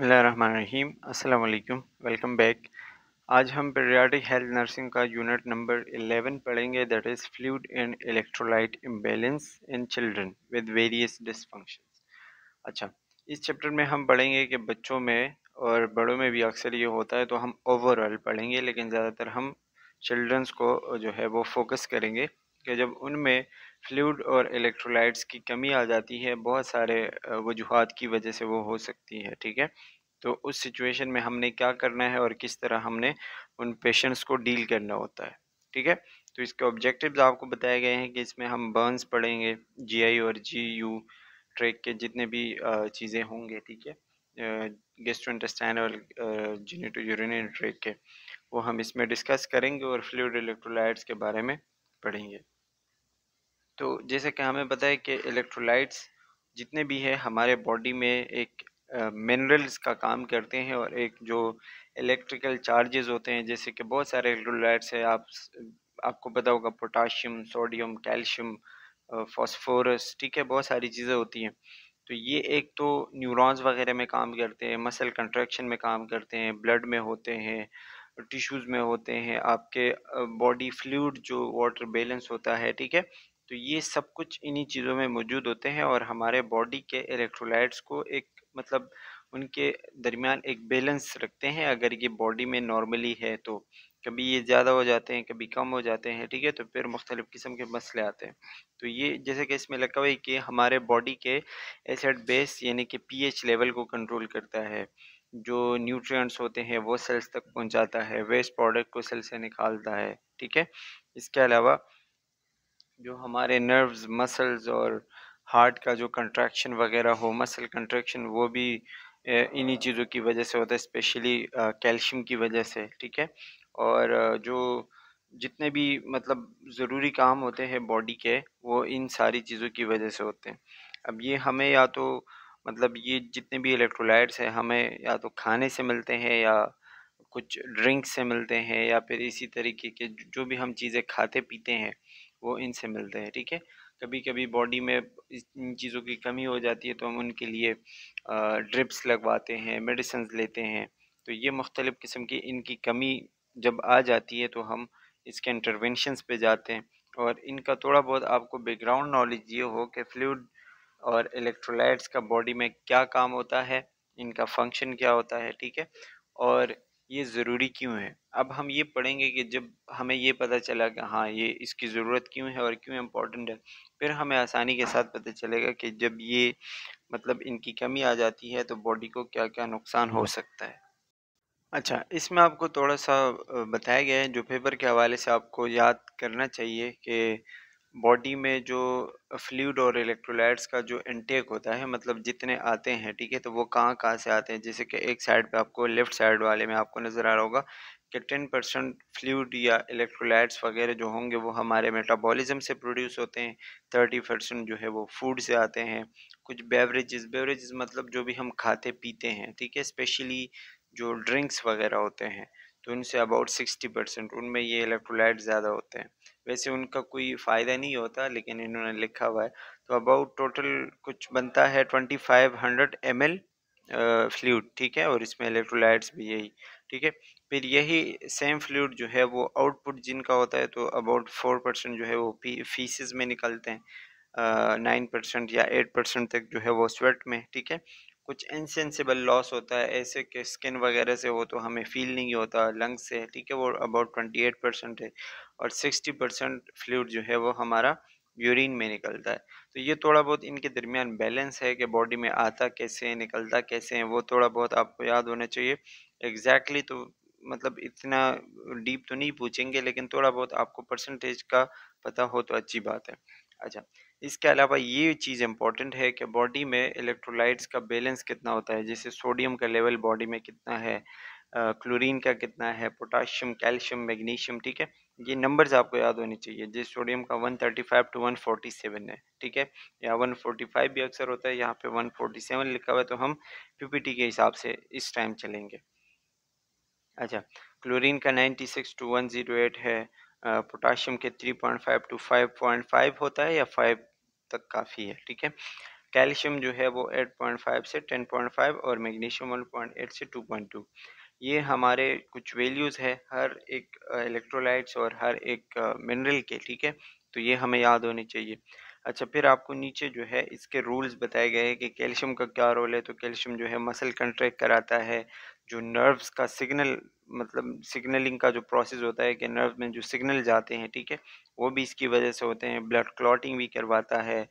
बसमीम अल्लाम welcome back आज हम पेडियाटिक हेल्थ नर्सिंग का यूनिट नंबर 11 पढ़ेंगे that is fluid and electrolyte imbalance in children with various dysfunction अच्छा इस चैप्टर में हम पढ़ेंगे कि बच्चों में और बड़ों में भी अक्सर ये होता है तो हम ओवरऑल पढ़ेंगे लेकिन ज़्यादातर हम चिल्ड्रंस को जो है वो फोकस करेंगे कि जब उनमें फ्लूड और इलेक्ट्रोलाइट्स की कमी आ जाती है बहुत सारे वजूहत की वजह से वो हो सकती है ठीक है तो उस सिचुएशन में हमने क्या करना है और किस तरह हमने उन पेशेंट्स को डील करना होता है ठीक है तो इसके ऑब्जेक्टिव्स आपको बताए गए हैं कि इसमें हम बर्न्स पढ़ेंगे जीआई और जीयू ट्रैक के जितने भी चीज़ें होंगे ठीक है गेस्ट्रोइंटेस्टाइन और जिनेटो यूरिनरी ट्रेक के वो हम इसमें डिस्कस करेंगे और फ्लूड इलेक्ट्रोलाइट्स के बारे में पढ़ेंगे तो जैसे कि हमें पता है कि इलेक्ट्रोलाइट्स जितने भी हैं हमारे बॉडी में एक मिनरल्स का काम करते हैं और एक जो इलेक्ट्रिकल चार्जेस होते हैं जैसे कि बहुत सारे इलेक्ट्रोलाइट्स है आप आपको पता होगा पोटाशियम सोडियम कैल्शियम फॉस्फोरस ठीक है बहुत सारी चीज़ें होती हैं तो ये एक तो न्यूरॉन्स वगैरह में काम करते हैं मसल कंट्रैक्शन में काम करते हैं ब्लड में होते हैं टिश्यूज़ में होते हैं आपके बॉडी फ्लूड जो वाटर बैलेंस होता है ठीक है तो ये सब कुछ इन्हीं चीज़ों में मौजूद होते हैं और हमारे बॉडी के इलेक्ट्रोलाइट्स को एक मतलब उनके दरमियान एक बैलेंस रखते हैं अगर ये बॉडी में नॉर्मली है तो कभी ये ज़्यादा हो जाते हैं कभी कम हो जाते हैं ठीक है तो फिर मुख्तलिफ़ किस्म के मसले आते हैं तो ये जैसे कि इसमें लगा हुआ है कि हमारे बॉडी के एसिड बेस यानी कि पीएच लेवल को कंट्रोल करता है जो न्यूट्रिएंट्स होते हैं वो सेल्स तक पहुंचाता है वेस्ट प्रोडक्ट को सेल से निकालता है ठीक है इसके अलावा जो हमारे नर्व्स मसल्स और हार्ट का जो कंट्रैक्शन वगैरह हो मसल कंट्रैक्शन वो भी इन्हीं चीज़ों की वजह से होता है स्पेशली कैल्शियम की वजह से ठीक है और जो जितने भी मतलब ज़रूरी काम होते हैं बॉडी के वो इन सारी चीज़ों की वजह से होते हैं अब ये हमें या तो मतलब ये जितने भी इलेक्ट्रोलाइट्स हैं हमें या तो खाने से मिलते हैं या कुछ ड्रिंक से मिलते हैं या फिर इसी तरीके के जो भी हम चीज़ें खाते पीते हैं वो इनसे मिलते हैं ठीक है कभी कभी बॉडी में इन चीज़ों की कमी हो जाती है तो हम उनके लिए ड्रिप्स लगवाते हैं मेडिसन्स लेते हैं तो ये मुख्तलिफ़ किस्म की इनकी कमी जब आ जाती है तो हम इसके इंटरवेंशनस पे जाते हैं और इनका थोड़ा बहुत आपको बैकग्राउंड नॉलेज ये हो कि फ्लूड और इलेक्ट्रोलाइट्स का बॉडी में क्या काम होता है इनका फंक्शन क्या होता है ठीक है और ये ज़रूरी क्यों है अब हम ये पढ़ेंगे कि जब हमें ये पता चला कि हाँ ये इसकी ज़रूरत क्यों है और क्यों इम्पोर्टेंट है फिर हमें आसानी के साथ पता चलेगा कि जब ये मतलब इनकी कमी आ जाती है तो बॉडी को क्या क्या नुकसान हो सकता है अच्छा इसमें आपको थोड़ा सा बताया गया है जो पेपर के हवाले से आपको याद करना चाहिए कि बॉडी में जो फ्लूड और इलेक्ट्रोलाइट्स का जो इनटेक होता है मतलब जितने आते हैं ठीक है तो वो कहाँ कहाँ से आते हैं जैसे कि एक साइड पे आपको लेफ्ट साइड वाले में आपको नज़र आ रहा होगा कि टेन परसेंट फ्लूड या इलेक्ट्रोलाइट्स वगैरह जो होंगे वो हमारे मेटाबॉलिज्म से प्रोड्यूस होते हैं थर्टी परसेंट जो है वो फूड से आते हैं कुछ बेवरेजेस बेवरेजेस मतलब जो भी हम खाते पीते हैं ठीक है स्पेशली जो ड्रिंक्स वगैरह होते हैं तो उनसे अबाउट सिक्सटी परसेंट उनमें ये इलेक्ट्रोलाइट ज़्यादा होते हैं वैसे उनका कोई फ़ायदा नहीं होता लेकिन इन्होंने लिखा हुआ है तो अबाउट टोटल कुछ बनता है twenty five hundred M L fluid ठीक है और इसमें इलेक्ट्रोलाइट्स भी यही ठीक है फिर यही सेम फ्लूड जो है वो आउटपुट जिनका होता है तो अबाउट फोर परसेंट जो है वो फीसिस में निकलते हैं नाइन परसेंट या एट परसेंट तक जो है वो स्वेट में ठीक है कुछ इनसेंसिबल लॉस होता है ऐसे कि स्किन वगैरह से वो तो हमें फील नहीं होता लंग्स से ठीक है वो अबाउट ट्वेंटी एट परसेंट है और 60 परसेंट फ्लूड जो है वो हमारा यूरिन में निकलता है तो ये थोड़ा बहुत इनके दरमियान बैलेंस है कि बॉडी में आता कैसे है निकलता कैसे है वो थोड़ा बहुत आपको याद होना चाहिए एग्जैक्टली exactly तो मतलब इतना डीप तो नहीं पूछेंगे लेकिन थोड़ा बहुत आपको परसेंटेज का पता हो तो अच्छी बात है अच्छा इसके अलावा ये चीज़ इम्पॉर्टेंट है कि बॉडी में इलेक्ट्रोलाइट्स का बैलेंस कितना होता है जैसे सोडियम का लेवल बॉडी में कितना है क्लोरीन का कितना है पोटाशियम कैल्शियम मैग्नीशियम ठीक है ये नंबर्स आपको याद होने चाहिए जिस सोडियम का 135 टू 147 है ठीक है या 145 भी अक्सर होता है यहाँ पे 147 लिखा हुआ है तो हम पीपीटी के हिसाब से इस टाइम चलेंगे अच्छा क्लोरीन का 96 टू 108 है पोटाशियम के 3.5 टू 5.5 होता है या 5 तक काफ़ी है ठीक है कैल्शियम जो है वो 8.5 से 10.5 और मैग्नीशियम वन से टू ये हमारे कुछ वैल्यूज़ है हर एक इलेक्ट्रोलाइट्स और हर एक मिनरल के ठीक है तो ये हमें याद होने चाहिए अच्छा फिर आपको नीचे जो है इसके रूल्स बताए गए हैं कि कैल्शियम का क्या रोल है तो कैल्शियम जो है मसल कंट्रैक्ट कराता है जो नर्व्स का सिग्नल मतलब सिग्नलिंग का जो प्रोसेस होता है कि नर्व में जो सिग्नल जाते हैं ठीक है वो भी इसकी वजह से होते हैं ब्लड क्लॉटिंग भी करवाता है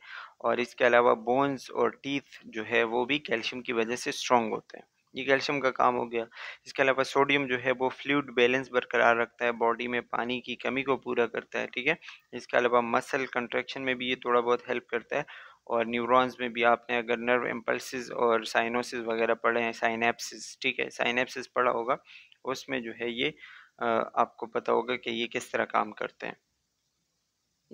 और इसके अलावा बोन्स और टीथ जो है वो भी कैल्शियम की वजह से स्ट्रॉन्ग होते हैं ये कैल्शियम का काम हो गया इसके अलावा सोडियम जो है वो फ्लूड बैलेंस बरकरार रखता है बॉडी में पानी की कमी को पूरा करता है ठीक है इसके अलावा मसल कंट्रैक्शन में भी ये थोड़ा बहुत हेल्प करता है और न्यूरॉन्स में भी आपने अगर नर्व एम्पल्सिस और साइनोसिस वगैरह पढ़े हैं साइनेप्सिस ठीक है साइनेप्सिस पढ़ा होगा उसमें जो है ये आपको पता होगा कि ये किस तरह काम करते हैं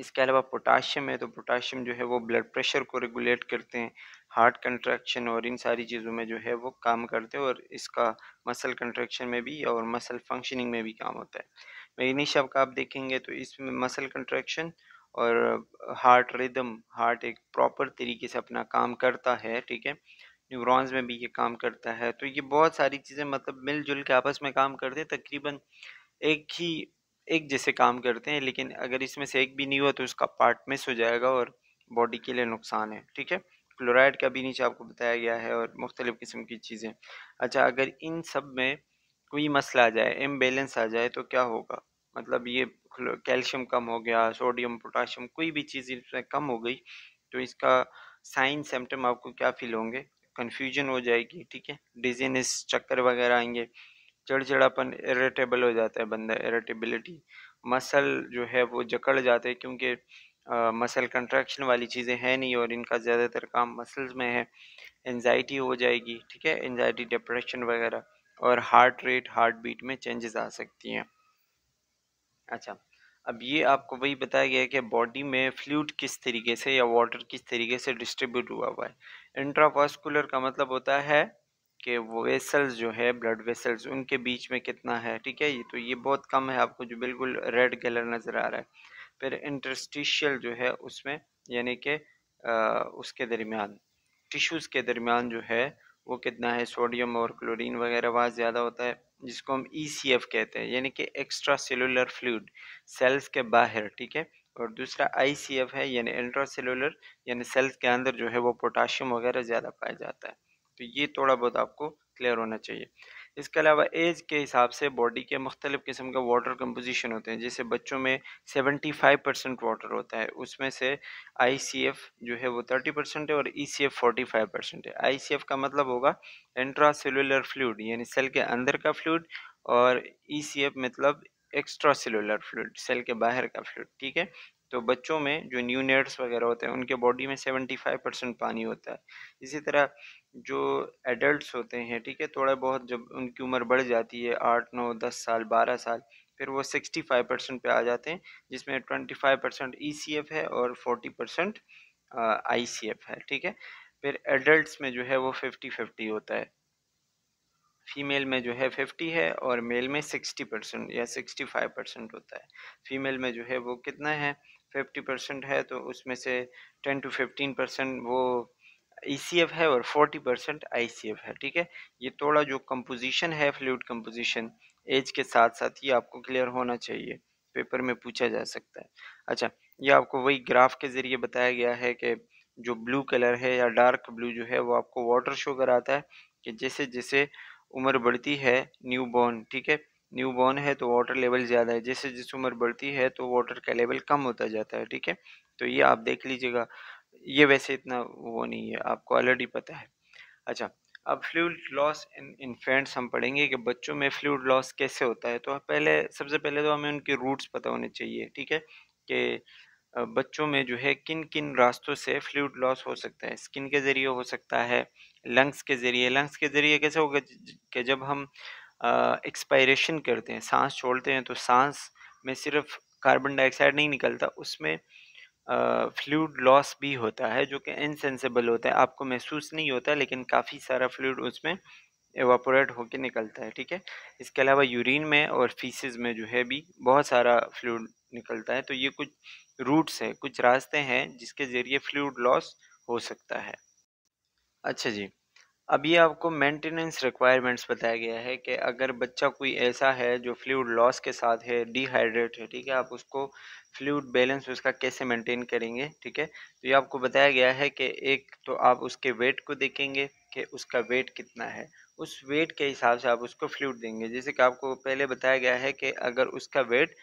इसके अलावा पोटाशियम है तो पोटाशियम जो है वो ब्लड प्रेशर को रेगुलेट करते हैं हार्ट कंट्रैक्शन और इन सारी चीज़ों में जो है वो काम करते हैं और इसका मसल कंट्रैक्शन में भी और मसल फंक्शनिंग में भी काम होता है मैग्नीशियम का आप देखेंगे तो इसमें मसल कंट्रैक्शन और हार्ट रिदम हार्ट एक प्रॉपर तरीके से अपना काम करता है ठीक है न्यूरॉन्स में भी ये काम करता है तो ये बहुत सारी चीज़ें मतलब मिलजुल के आपस में काम करते हैं तकरीबन एक ही एक जैसे काम करते हैं लेकिन अगर इसमें से एक भी नहीं हुआ तो उसका पार्ट मिस हो जाएगा और बॉडी के लिए नुकसान है ठीक है क्लोराइड का भी नीचे आपको बताया गया है और मुख्तलिफ़ किस्म की चीज़ें अच्छा अगर इन सब में कोई मसला आ जाए इम्बेलेंस आ जाए तो क्या होगा मतलब ये कैल्शियम कम हो गया सोडियम पोटाशियम कोई भी चीज़ इसमें कम हो गई तो इसका साइन सिम्टम आपको क्या फील होंगे कन्फ्यूजन हो जाएगी ठीक है डिजीनेस चक्कर वगैरह आएंगे चिड़चिड़ापन इरेटेबल हो जाता है बंदा इरेटेबिलिटी मसल जो है वो जकड़ जाते हैं क्योंकि मसल कंट्रैक्शन वाली चीज़ें हैं नहीं और इनका ज़्यादातर काम मसल्स में है एनजाइटी हो जाएगी ठीक है एनजाइटी डिप्रेशन वगैरह और हार्ट रेट हार्ट बीट में चेंजेस आ सकती हैं अच्छा अब ये आपको वही बताया गया है कि बॉडी में फ्लूड किस तरीके से या वाटर किस तरीके से डिस्ट्रीब्यूट हुआ हुआ है इंट्रावास्कुलर का मतलब होता है के वेसल्स जो है ब्लड वेसल्स उनके बीच में कितना है ठीक है ये तो ये बहुत कम है आपको जो बिल्कुल रेड कलर नज़र आ रहा है फिर इंटरस्टिशियल जो है उसमें यानी कि उसके दरमियान टिश्यूज़ के दरमियान जो है वो कितना है सोडियम और क्लोरीन वगैरह वहाँ ज़्यादा होता है जिसको हम ई सी एफ कहते हैं यानी कि एक्स्ट्रा सेलुलर फ्लूड सेल्स के बाहर ठीक है और दूसरा आई सी एफ है यानी इंट्रा सेलुलर यानी सेल्स के अंदर जो है वो पोटाशियम वगैरह ज़्यादा पाया जाता है तो ये थोड़ा बहुत आपको क्लियर होना चाहिए इसके अलावा एज के हिसाब से बॉडी के मुख्तलिफ़ किस्म का वाटर कम्पोजिशन होते हैं जैसे बच्चों में 75 परसेंट वाटर होता है उसमें से आई सी एफ़ जो है वो 30 परसेंट है और E C F forty five percent है आई सी एफ़ का मतलब होगा इंट्रा सेलुलर फ्लूड यानी सेल के अंदर का फ्लूड और ई सी एफ़ मतलब एक्स्ट्रा सेलुलर फ्लूड सेल के बाहर का फ्लूड ठीक है तो बच्चों में जो न्यू वगैरह होते हैं उनके बॉडी में फाइव परसेंट पानी होता है इसी तरह जो एडल्ट्स होते हैं ठीक है थोड़ा बहुत जब उनकी उम्र बढ़ जाती है आठ नौ दस साल बारह साल फिर वो सिक्सटी फाइव परसेंट पर आ जाते हैं जिसमें twenty five percent E C F है और forty percent I C F है ठीक है फिर एडल्ट्स में जो है वो फिफ्टी फिफ्टी होता है फीमेल में जो है फिफ्टी है और मेल में सिक्सटी परसेंट या सिक्सटी फाइव परसेंट होता है फीमेल में जो है वो कितना है फिफ्टी परसेंट है तो उसमें से टेन टू फिफ्टीन परसेंट वो ईसीएफ e है और 40 परसेंट आईसीएफ है ठीक है ये थोड़ा जो कंपोजिशन है फ्लूड कंपोजिशन एज के साथ साथ ये आपको क्लियर होना चाहिए पेपर में पूछा जा सकता है अच्छा ये आपको वही ग्राफ के ज़रिए बताया गया है कि जो ब्लू कलर है या डार्क ब्लू जो है वो आपको वाटर शो कराता है कि जैसे जैसे उम्र बढ़ती है न्यू बॉर्न ठीक है न्यू बॉर्न है तो वाटर लेवल ज़्यादा है जैसे जैसे उम्र बढ़ती है तो वाटर का लेवल कम होता जाता है ठीक है तो ये आप देख लीजिएगा ये वैसे इतना वो नहीं है आपको ऑलरेडी पता है अच्छा अब फ्लूड लॉस इन इन्फेंट्स हम पढ़ेंगे कि बच्चों में फ्लूड लॉस कैसे होता है तो पहले सबसे पहले तो हमें उनके रूट्स पता होने चाहिए ठीक है कि बच्चों में जो है किन किन रास्तों से फ्लूड लॉस हो सकता है स्किन के ज़रिए हो सकता है लंग्स के ज़रिए लंग्स के ज़रिए कैसे होगा कि जब हम एक्सपायरेशन करते हैं सांस छोड़ते हैं तो सांस में सिर्फ कार्बन डाइऑक्साइड नहीं निकलता उसमें फ्लूड लॉस भी होता है जो कि इनसेंसिबल होता है आपको महसूस नहीं होता लेकिन काफ़ी सारा फ्लूड उसमें एवापोरेट होकर निकलता है ठीक है इसके अलावा यूरिन में और फीसिस में जो है भी बहुत सारा फ्लूड निकलता है तो ये कुछ रूट्स है कुछ रास्ते हैं जिसके ज़रिए फ्लूड लॉस हो सकता है अच्छा जी अभी आपको मेंटेनेंस रिक्वायरमेंट्स बताया गया है कि अगर बच्चा कोई ऐसा है जो फ्लूड लॉस के साथ है डिहाइड्रेट है ठीक है आप उसको फ्लूड बैलेंस उसका कैसे मेंटेन करेंगे ठीक है तो ये आपको बताया गया है कि एक तो आप उसके वेट को देखेंगे कि उसका वेट कितना है उस वेट के हिसाब से आप उसको फ्लूड देंगे जैसे कि आपको पहले बताया गया है कि अगर उसका वेट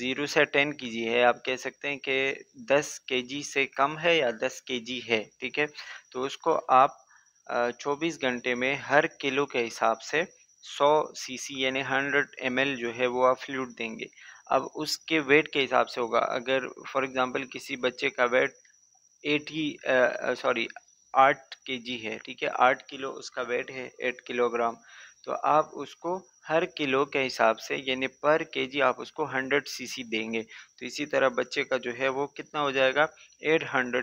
ज़ीरो से टेन के जी है आप कह सकते हैं कि दस के जी से कम है या दस के जी है ठीक है तो उसको आप चौबीस घंटे में हर किलो के हिसाब से सौ सी सी यानी हंड्रेड एम एल जो है वो आप फ्लूड देंगे अब उसके वेट के हिसाब से होगा अगर फॉर एग्ज़ाम्पल किसी बच्चे का वेट एटी सॉरी आठ के जी है ठीक है आठ किलो उसका वेट है एट किलोग्राम तो आप उसको हर किलो के हिसाब से यानी पर केजी आप उसको 100 सीसी देंगे तो इसी तरह बच्चे का जो है वो कितना हो जाएगा 800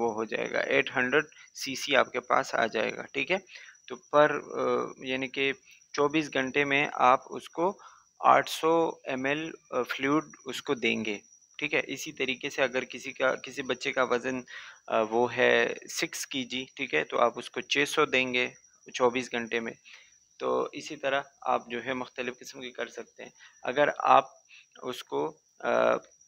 वो हो जाएगा 800 सीसी आपके पास आ जाएगा ठीक है तो पर यानी कि 24 घंटे में आप उसको 800 ml फ्लूड उसको देंगे ठीक है इसी तरीके से अगर किसी का किसी बच्चे का वज़न वो है सिक्स के जी ठीक है तो आप उसको 600 देंगे 24 घंटे में तो इसी तरह आप जो है मुख्तलिफ़ किस्म की कर सकते हैं अगर आप उसको आ,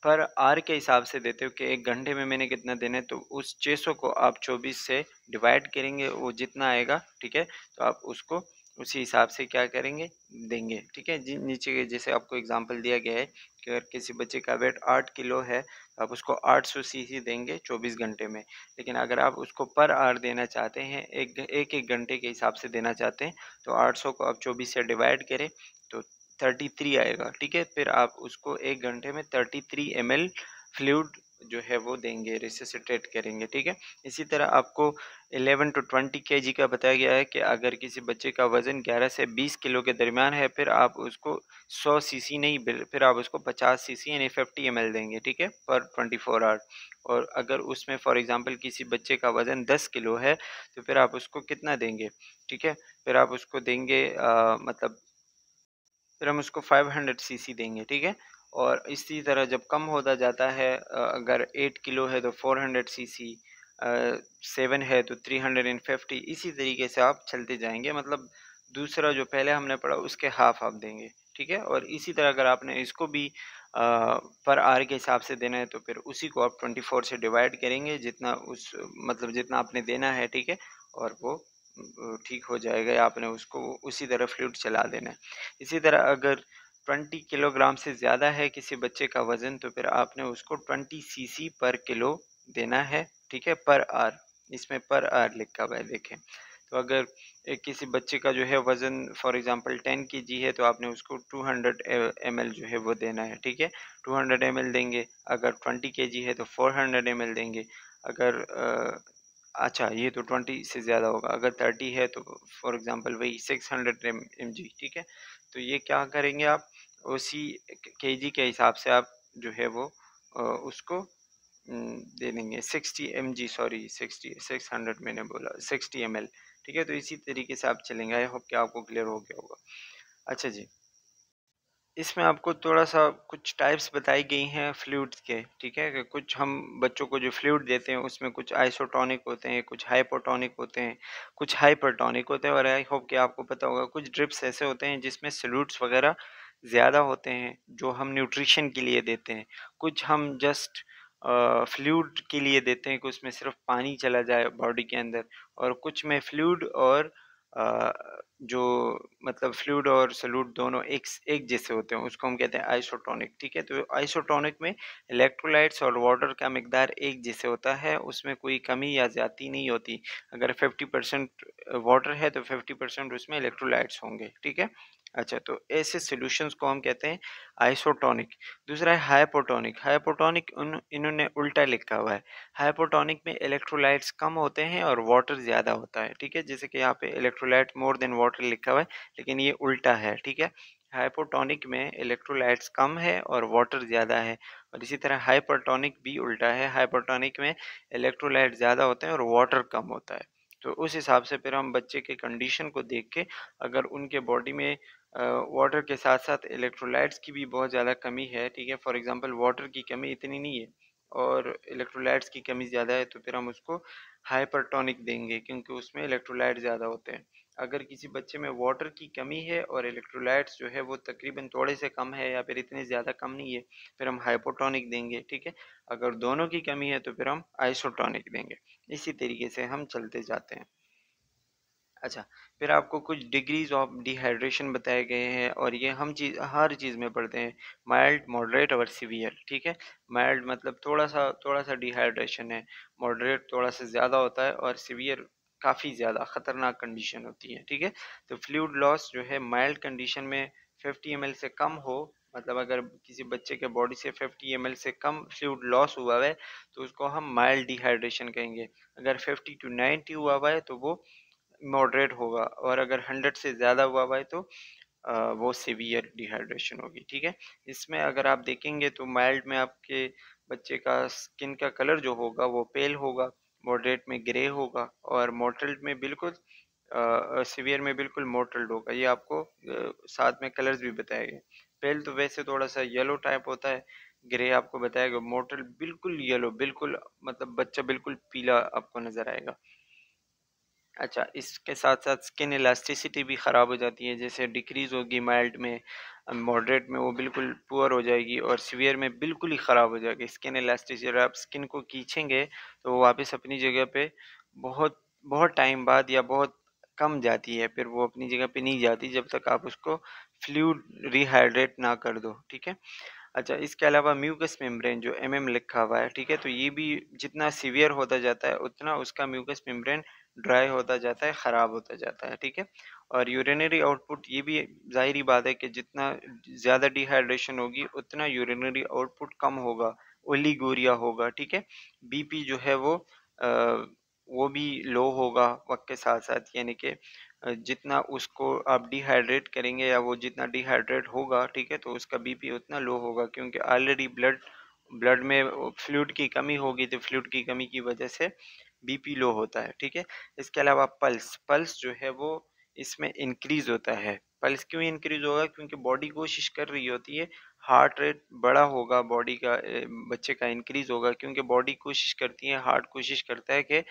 पर आर के हिसाब से देते हो कि एक घंटे में मैंने कितना देना है तो उस 600 को आप 24 से डिवाइड करेंगे वो जितना आएगा ठीक है तो आप उसको उसी हिसाब से क्या करेंगे देंगे ठीक है जी नीचे के जैसे आपको एग्जांपल दिया गया है कि अगर किसी बच्चे का वेट आठ किलो है तो आप उसको आठ सौ सी देंगे चौबीस घंटे में लेकिन अगर आप उसको पर आर देना चाहते हैं एक एक एक घंटे के हिसाब से देना चाहते हैं तो आठ सौ को आप चौबीस से डिवाइड करें तो थर्टी थ्री आएगा ठीक है फिर आप उसको एक घंटे में thirty three M L fluid जो है वो देंगे रिसेसिटेट करेंगे ठीक है इसी तरह आपको 11 टू 20 के का बताया गया है कि अगर किसी बच्चे का वज़न 11 से 20 किलो के दरमियान है फिर आप उसको 100 सीसी नहीं फिर आप उसको 50 सीसी यानी 50 एम देंगे ठीक है पर 24 फोर आवर और अगर उसमें फॉर एग्ज़ाम्पल किसी बच्चे का वज़न 10 किलो है तो फिर आप उसको कितना देंगे ठीक है फिर आप उसको देंगे आ, मतलब फिर हम उसको फाइव हंड्रेड देंगे ठीक है और इसी तरह जब कम होता जाता है अगर एट किलो है तो four hundred C C seven है तो थ्री हंड्रेड एंड फिफ्टी इसी तरीके से आप चलते जाएंगे मतलब दूसरा जो पहले हमने पढ़ा उसके हाफ आप देंगे ठीक है और इसी तरह अगर आपने इसको भी आ, पर आर के हिसाब से देना है तो फिर उसी को आप ट्वेंटी फोर से डिवाइड करेंगे जितना उस मतलब जितना आपने देना है ठीक है और वो ठीक हो जाएगा या आपने उसको उसी तरह फ्लूट चला देना है इसी तरह अगर 20 किलोग्राम से ज़्यादा है किसी बच्चे का वज़न तो फिर आपने उसको 20 सीसी पर किलो देना है ठीक है पर आर इसमें पर आर लिखा हुआ है देखें तो अगर एक किसी बच्चे का जो है वज़न फॉर एग्जांपल 10 के है तो आपने उसको 200 एम जो है वो देना है ठीक है 200 एम देंगे अगर 20 के है तो 400 एम देंगे अगर आ, अच्छा ये तो ट्वेंटी से ज़्यादा होगा अगर थर्टी है तो फॉर एग्ज़ाम्पल वही सिक्स हंड्रेड एम जी ठीक है तो ये क्या करेंगे आप उसी केजी के हिसाब से आप जो है वो उसको दे देंगे sixty M G sorry sixty six hundred मैंने बोला सिक्सटी एम एल ठीक है तो इसी तरीके से आप चलेंगे आई होप कि आपको क्लियर हो गया होगा अच्छा जी इसमें आपको थोड़ा सा कुछ टाइप्स बताई गई हैं फ्लूड के ठीक है कि कुछ हम बच्चों को जो फ्लूड देते हैं उसमें कुछ आइसोटॉनिक होते हैं कुछ हाइपोटॉनिक होते हैं कुछ हाइपरटॉनिक होते हैं और आई होप कि आपको पता होगा कुछ ड्रिप्स ऐसे होते हैं जिसमें सल्यूट्स वगैरह ज़्यादा होते हैं जो हम न्यूट्रिशन के लिए देते हैं कुछ हम जस्ट फ्लूड के लिए देते हैं कि उसमें सिर्फ पानी चला जाए बॉडी के अंदर और कुछ में फ्लूड और आ, जो मतलब फ्लूड और सल्यूड दोनों एक एक जैसे होते हैं उसको हम कहते हैं आइसोटोनिक ठीक है तो आइसोटोनिक में इलेक्ट्रोलाइट्स और वाटर का मकदार एक जैसे होता है उसमें कोई कमी या ज़्यादा नहीं होती अगर 50 परसेंट वाटर है तो 50 परसेंट उसमें इलेक्ट्रोलाइट्स होंगे ठीक है अच्छा तो ऐसे सॉल्यूशंस को हम कहते हैं आइसोटोनिक दूसरा है हाइपोटोनिक हाइपोटोनिक इन्होंने उल्टा लिखा हुआ है हाइपोटोनिक में इलेक्ट्रोलाइट्स कम होते हैं और वाटर ज़्यादा होता है ठीक है जैसे कि यहाँ पे इलेक्ट्रोलाइट मोर देन वाटर लिखा हुआ है लेकिन ये उल्टा है ठीक है हाइपोटोनिक में इलेक्ट्रोलाइट्स कम है और वाटर ज़्यादा है और इसी तरह हाइपोटोनिक भी उल्टा है हाइपोटोनिक में इलेक्ट्रोलाइट ज़्यादा होते हैं और वाटर कम होता है तो उस हिसाब से फिर हम बच्चे के कंडीशन को देख के अगर उनके बॉडी में वाटर के साथ साथ इलेक्ट्रोलाइट्स की भी बहुत ज़्यादा कमी है ठीक है फॉर एग्ज़ाम्पल वाटर की कमी इतनी नहीं है और इलेक्ट्रोलाइट्स की कमी ज़्यादा है तो फिर हम उसको हाइपरटोनिक देंगे क्योंकि उसमें इलेक्ट्रोलाइट ज़्यादा होते हैं अगर किसी बच्चे में वाटर की कमी है और इलेक्ट्रोलाइट्स जो है वो तकरीबन थोड़े से कम है या फिर इतने ज़्यादा कम नहीं है फिर हम हाइपोटोनिक देंगे ठीक है अगर दोनों की कमी है तो फिर हम आइसोटोनिक देंगे इसी तरीके से हम चलते जाते हैं अच्छा, फिर आपको कुछ डिग्रीज़ ऑफ डिहाइड्रेशन बताए गए हैं और ये हम चीज़ हर चीज़ में पढ़ते हैं, माइल्ड, मॉडरेट और सीवियर, ठीक है? माइल्ड मतलब थोड़ा-सा थोड़ा-सा डिहाइड्रेशन है, मॉडरेट थोड़ा-सा ज़्यादा होता है और सीवियर काफ़ी ज़्यादा खतरनाक कंडीशन होती है, ठीक है? तो फ्लूड लॉस जो है माइल्ड कंडीशन में फिफ्टी एम से कम हो, मतलब अगर किसी बच्चे के बॉडी से 50 एम से कम फ्लूड लॉस हुआ है, तो उसको हम माइल्ड डिहाइड्रेशन कहेंगे, अगर 50 टू 90 हुआ है, तो वो मॉडरेट होगा और अगर हंड्रेड से ज़्यादा हुआ हुआ है तो वो सीवियर डिहाइड्रेशन होगी ठीक है इसमें अगर आप देखेंगे तो माइल्ड में आपके बच्चे का स्किन का कलर जो होगा वो पेल होगा मॉडरेट में ग्रे होगा और मोटल्ड में बिल्कुल सीवियर में बिल्कुल मोटल्ड होगा ये आपको आ, साथ में कलर्स भी बताए गए पेल तो वैसे थोड़ा सा येलो टाइप होता है ग्रे आपको बताएगा गया मोटल बिल्कुल येलो बिल्कुल मतलब बच्चा बिल्कुल पीला आपको नज़र आएगा अच्छा इसके साथ साथ स्किन इलास्टिसिटी भी ख़राब हो जाती है जैसे डिक्रीज़ होगी माइल्ड में मॉडरेट में वो बिल्कुल पुअर हो जाएगी और सीवियर में बिल्कुल ही ख़राब हो जाएगी स्किन इलास्टिसिटी अगर आप स्किन को खींचेंगे तो वो वापस अपनी जगह पे बहुत बहुत टाइम बाद या बहुत कम जाती है फिर वो अपनी जगह पे नहीं जाती जब तक आप उसको फ्लूड रिहाइड्रेट ना कर दो ठीक है अच्छा इसके अलावा म्यूकस मेम्ब्रेन जो एम एम लिखा हुआ है ठीक है तो ये भी जितना सीवियर होता जाता है उतना उसका म्यूकस मेम्ब्रेन ड्राई होता जाता है ख़राब होता जाता है ठीक है और यूरिनरी आउटपुट ये भी जाहिर बात है कि जितना ज़्यादा डिहाइड्रेशन होगी उतना यूरिनरी आउटपुट कम होगा ओलीगोरिया होगा ठीक है बीपी जो है वो आ, वो भी लो होगा वक्त के साथ साथ यानी कि जितना उसको आप डिहाइड्रेट करेंगे या वो जितना डिहाइड्रेट होगा ठीक है तो उसका बीपी उतना लो होगा क्योंकि ऑलरेडी ब्लड ब्लड में फ्लूड की कमी होगी तो फ्लूड की कमी की वजह से बीपी लो होता है ठीक है इसके अलावा पल्स पल्स जो है वो इसमें इंक्रीज होता है पल्स क्यों इंक्रीज होगा क्योंकि बॉडी कोशिश कर रही होती है हार्ट रेट बड़ा होगा बॉडी का बच्चे का इंक्रीज होगा क्योंकि बॉडी कोशिश करती है हार्ट कोशिश करता है कि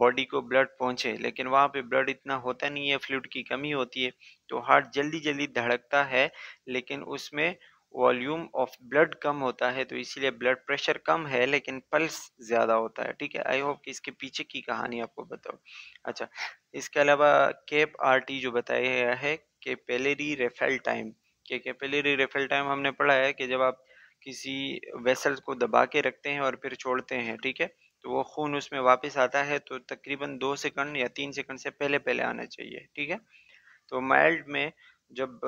बॉडी को ब्लड पहुंचे लेकिन वहाँ पे ब्लड इतना होता नहीं है फ्लूड की कमी होती है तो हार्ट जल्दी जल्दी धड़कता है लेकिन उसमें वॉल्यूम ऑफ ब्लड कम होता है तो इसीलिए ब्लड प्रेशर कम है लेकिन पल्स ज़्यादा होता है ठीक है आई होप कि इसके पीछे की कहानी आपको बताओ अच्छा इसके अलावा केप आर जो बताया गया है कि पेलेरी रेफेल टाइम के कैपेलरी रेफेल टाइम हमने पढ़ा है कि जब आप किसी वेसल को दबा के रखते हैं और फिर छोड़ते हैं ठीक है तो वो खून उसमें वापस आता है तो तकरीबन दो सेकंड या तीन सेकंड से पहले पहले आना चाहिए ठीक है तो माइल्ड में जब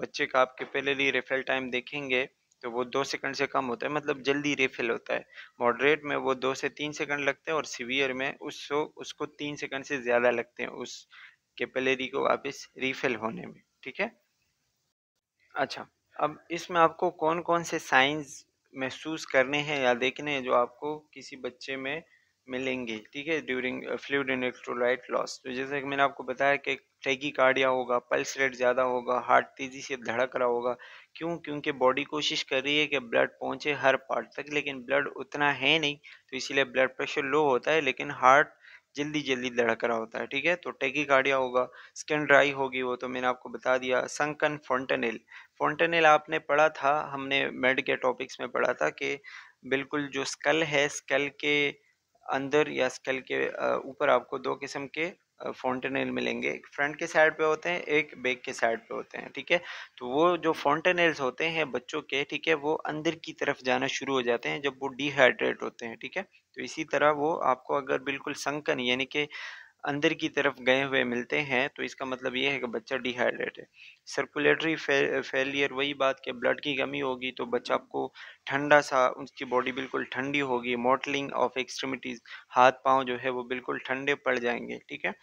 बच्चे का आपके पहले रेफेल टाइम देखेंगे तो वो दो सेकंड से कम होता है मतलब जल्दी रिफिल होता है मॉडरेट में वो दो से तीन सेकंड लगते हैं और सीवियर में उसको उसको तीन सेकंड से ज़्यादा लगते हैं उस कैपेलरी को वापस रिफिल होने में ठीक है अच्छा अब इसमें आपको कौन कौन से साइंस महसूस करने हैं या देखने हैं जो आपको किसी बच्चे में मिलेंगे ठीक है ड्यूरिंग फ्लूड इलेक्ट्रोलाइट लॉस तो जैसे कि मैंने आपको बताया कि टैगी कार्डिया होगा पल्स रेट ज़्यादा होगा हार्ट तेज़ी से धड़क रहा होगा क्यों क्योंकि बॉडी कोशिश कर रही है कि ब्लड पहुंचे हर पार्ट तक लेकिन ब्लड उतना है नहीं तो इसीलिए ब्लड प्रेशर लो होता है लेकिन हार्ट जल्दी जल्दी धड़क रहा होता है ठीक है तो टैगी कार्डिया होगा स्किन ड्राई होगी वो तो मैंने आपको बता दिया संकन फोन्टनेल फोन्टनेल आपने पढ़ा था हमने मेड के टॉपिक्स में पढ़ा था कि बिल्कुल जो स्कल है स्कल के अंदर या स्केल के ऊपर आपको दो किस्म के फॉन्टेनेल मिलेंगे एक फ्रंट के साइड पे होते हैं एक बैक के साइड पे होते हैं ठीक है तो वो जो फॉन्टेनेल्स होते हैं बच्चों के ठीक है वो अंदर की तरफ जाना शुरू हो जाते हैं जब वो डिहाइड्रेट होते हैं ठीक है तो इसी तरह वो आपको अगर बिल्कुल संकन यानी कि अंदर की तरफ गए हुए मिलते हैं तो इसका मतलब ये है कि बच्चा डिहाइड्रेट है सर्कुलेटरी फेलियर वही बात कि ब्लड की कमी होगी तो बच्चा आपको ठंडा सा उसकी बॉडी बिल्कुल ठंडी होगी मॉटलिंग ऑफ एक्सट्रीमिटीज़ हाथ पाँव जो है वो बिल्कुल ठंडे पड़ जाएंगे ठीक है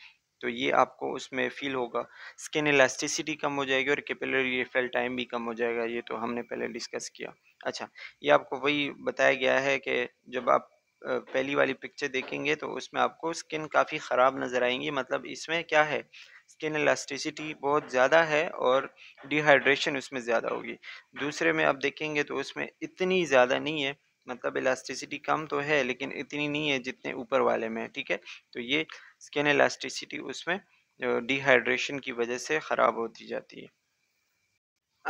तो ये आपको उसमें फील होगा स्किन इलास्टिसिटी कम हो जाएगी और कैपिलरी रिफिल टाइम भी कम हो जाएगा ये तो हमने पहले डिस्कस किया अच्छा ये आपको वही बताया गया है कि जब आप पहली वाली पिक्चर देखेंगे तो उसमें आपको स्किन काफ़ी ख़राब नज़र आएंगी मतलब इसमें क्या है स्किन इलास्टिसिटी बहुत ज़्यादा है और डिहाइड्रेशन उसमें ज़्यादा होगी दूसरे में आप देखेंगे तो उसमें इतनी ज़्यादा नहीं है मतलब इलास्टिसिटी कम तो है लेकिन इतनी नहीं है जितने ऊपर वाले में ठीक है तो ये स्किन इलास्टिसिटी उसमें डिहाइड्रेशन की वजह से ख़राब होती जाती है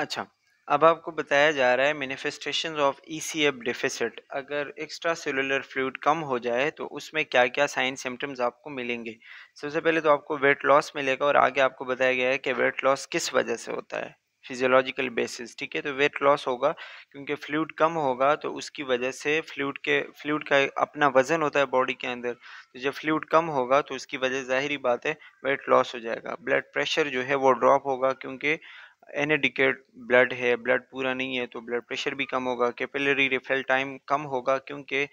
अच्छा अब आपको बताया जा रहा है manifestation of E C F deficit अगर एक्स्ट्रा सेलुलर फ्लूड कम हो जाए तो उसमें क्या क्या साइन सिम्टम्स आपको मिलेंगे सबसे पहले तो आपको वेट लॉस मिलेगा और आगे आपको बताया गया है कि वेट लॉस किस वजह से होता है फिजियोलॉजिकल बेसिस ठीक है तो वेट लॉस होगा क्योंकि फ्लूड कम होगा तो उसकी वजह से फ्लूड के फ्लूड का अपना वज़न होता है बॉडी के अंदर तो जब फ्लूड कम होगा तो उसकी वजह जाहिर ही बात है वेट लॉस हो जाएगा ब्लड प्रेशर जो है वो ड्रॉप होगा क्योंकि एनेडिकेट ब्लड है ब्लड पूरा नहीं है तो ब्लड प्रेशर भी कम होगा कैपिलरी रिफिल टाइम कम होगा क्योंकि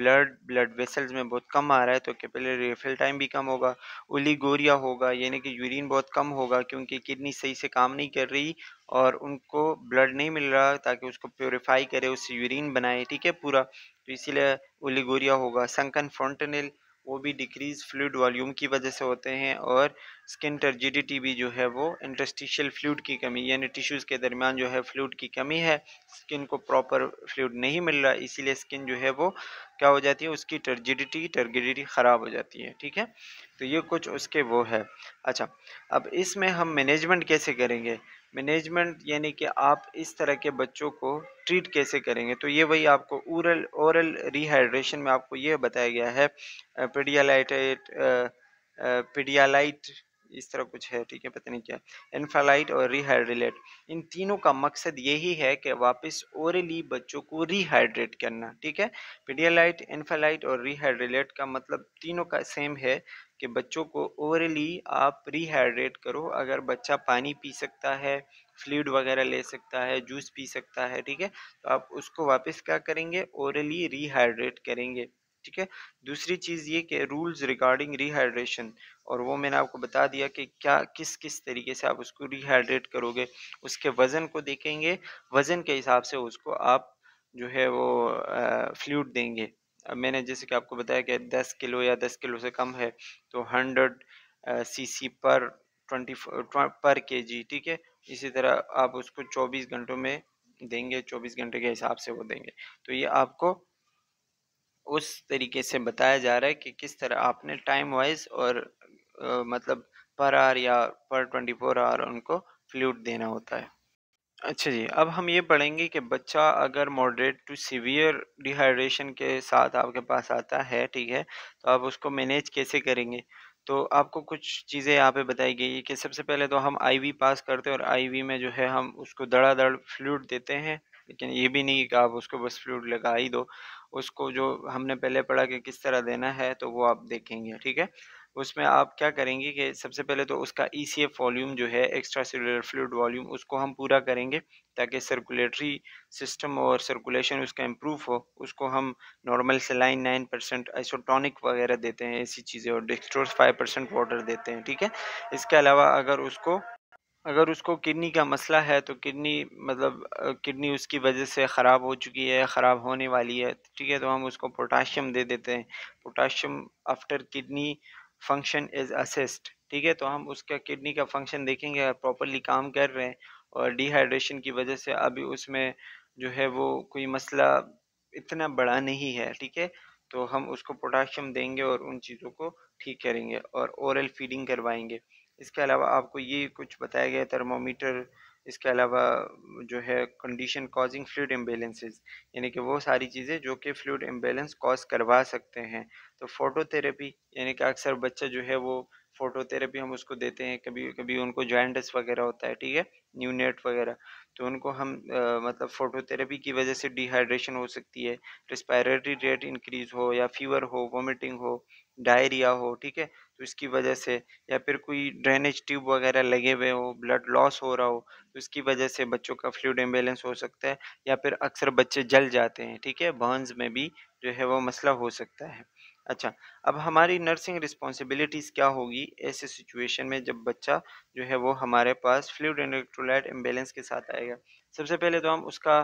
ब्लड ब्लड वेसल्स में बहुत कम आ रहा है तो कैपिलरी रिफिल टाइम भी कम होगा ओलीगोरिया होगा यानी कि यूरिन बहुत कम होगा क्योंकि किडनी सही से काम नहीं कर रही और उनको ब्लड नहीं मिल रहा ताकि उसको प्योरीफाई करे उससे यूरिन बनाए ठीक है पूरा तो इसीलिए ओलीगोरिया होगा संकन फ्रंटनल वो भी डिक्रीज फ्लूड वॉल्यूम की वजह से होते हैं और स्किन टर्जिडिटी भी जो है वो इंटस्टिशियल फ्लूड की कमी यानी टिश्यूज़ के दरमियान जो है फ्लूड की कमी है स्किन को प्रॉपर फ्लूड नहीं मिल रहा इसीलिए स्किन जो है वो क्या हो जाती है उसकी टर्जिडिटी टर्गिडिटी ख़राब हो जाती है ठीक है तो ये कुछ उसके वो है अच्छा अब इसमें हम मैनेजमेंट कैसे करेंगे मैनेजमेंट यानी कि आप इस तरह के बच्चों को ट्रीट कैसे करेंगे तो ये वही आपको ओरल ओरल रिहाइड्रेशन में आपको ये बताया गया है पीडियालाइट पीडियालाइट इस तरह कुछ है ठीक है पता नहीं क्या एनफालाइट और रिहाइड्रेट इन तीनों का मकसद यही है कि वापस ओरली बच्चों को रिहाइड्रेट करना ठीक है पीडियालाइट एनफालाइट और रिहाइड्रेट का मतलब तीनों का सेम है कि बच्चों को ओवरली आप रिहाइड्रेट करो अगर बच्चा पानी पी सकता है फ्लूड वगैरह ले सकता है जूस पी सकता है ठीक है तो आप उसको वापस क्या करेंगे ओवरली रिहाइड्रेट करेंगे ठीक है दूसरी चीज़ ये कि रूल्स रिगार्डिंग रिहाइड्रेशन और वो मैंने आपको बता दिया कि क्या किस किस तरीके से आप उसको रिहाइड्रेट करोगे उसके वज़न को देखेंगे वज़न के हिसाब से उसको आप जो है वो फ्लूड देंगे अब मैंने जैसे कि आपको बताया कि 10 किलो या 10 किलो से कम है तो 100 सीसी पर 24 पर केजी ठीक है इसी तरह आप उसको 24 घंटों में देंगे 24 घंटे के हिसाब से वो देंगे तो ये आपको उस तरीके से बताया जा रहा है कि किस तरह आपने टाइम वाइज और आ, मतलब पर आवर या पर 24 आवर उनको फ्लूड देना होता है अच्छा जी, अब हम ये पढ़ेंगे कि बच्चा अगर मॉडरेट टू सीवियर डिहाइड्रेशन के साथ आपके पास आता है, ठीक है? तो आप उसको मैनेज कैसे करेंगे? तो आपको कुछ चीज़ें यहाँ पे बताई गई है कि सबसे पहले तो हम आईवी पास करते हैं और आईवी में जो है हम उसको दड़ फ्लूड देते हैं। लेकिन ये भी नहीं कि आप उसको बस फ्लूड लगा ही दो। उसको जो हमने पहले पढ़ा कि किस तरह देना है, तो वो आप देखेंगे, ठीक है? उसमें आप क्या करेंगे कि सबसे पहले तो उसका ई सी एफ वॉल्यूम जो है एक्स्ट्रा सेलुलर फ्लूड वॉल्यूम उसको हम पूरा करेंगे ताकि सर्कुलेटरी सिस्टम और सर्कुलेशन उसका इम्प्रूव हो उसको हम normal saline nine percent isotonic वगैरह देते हैं ऐसी चीज़ें और डिस्ट्रोस फाइव परसेंट वाटर देते हैं ठीक है इसके अलावा अगर उसको अगर उसको किडनी का मसला है तो किडनी मतलब किडनी उसकी वजह से ख़राब हो चुकी है ख़राब होने वाली है ठीक है तो हम उसको पोटाशियम दे देते हैं potassium after kidney function is assist ठीक है तो हम उसका किडनी का फंक्शन देखेंगे अगर प्रॉपरली काम कर रहे हैं और डिहाइड्रेशन की वजह से अभी उसमें जो है वो कोई मसला इतना बड़ा नहीं है ठीक है तो हम उसको पोटाशियम देंगे और उन चीज़ों को ठीक करेंगे और ओरल फीडिंग करवाएंगे इसके अलावा आपको ये कुछ बताया गया थर्मोमीटर इसके अलावा जो है कंडीशन कॉजिंग फ्लूड इम्बेलेंसेज यानी कि वो सारी चीज़ें जो कि फ्लूड इम्बेलेंस कॉज करवा सकते हैं तो फोटोथेरेपी यानी कि अक्सर बच्चा जो है वो फोटोथेरेपी हम उसको देते हैं कभी कभी उनको जॉइंटस वगैरह होता है ठीक है न्यू नेट वगैरह तो उनको हम आ, मतलब फोटोथेरेपी की वजह से डिहाइड्रेशन हो सकती है रिस्पायरेटरी रेट इंक्रीज़ हो या फीवर हो वोमिटिंग हो डायरिया हो ठीक है तो इसकी वजह से या फिर कोई ड्रेनेज ट्यूब वगैरह लगे हुए हो ब्लड लॉस हो रहा हो तो इसकी वजह से बच्चों का फ्लूड इम्बेलेंस हो सकता है या फिर अक्सर बच्चे जल जाते हैं ठीक है बर्न्स में भी जो है वो मसला हो सकता है अच्छा अब हमारी नर्सिंग रिस्पॉन्सिबिलिटीज़ क्या होगी ऐसे सिचुएशन में जब बच्चा जो है वो हमारे पास फ्लूड इलेक्ट्रोलाइट इम्बेलेंस के साथ आएगा सबसे पहले तो हम उसका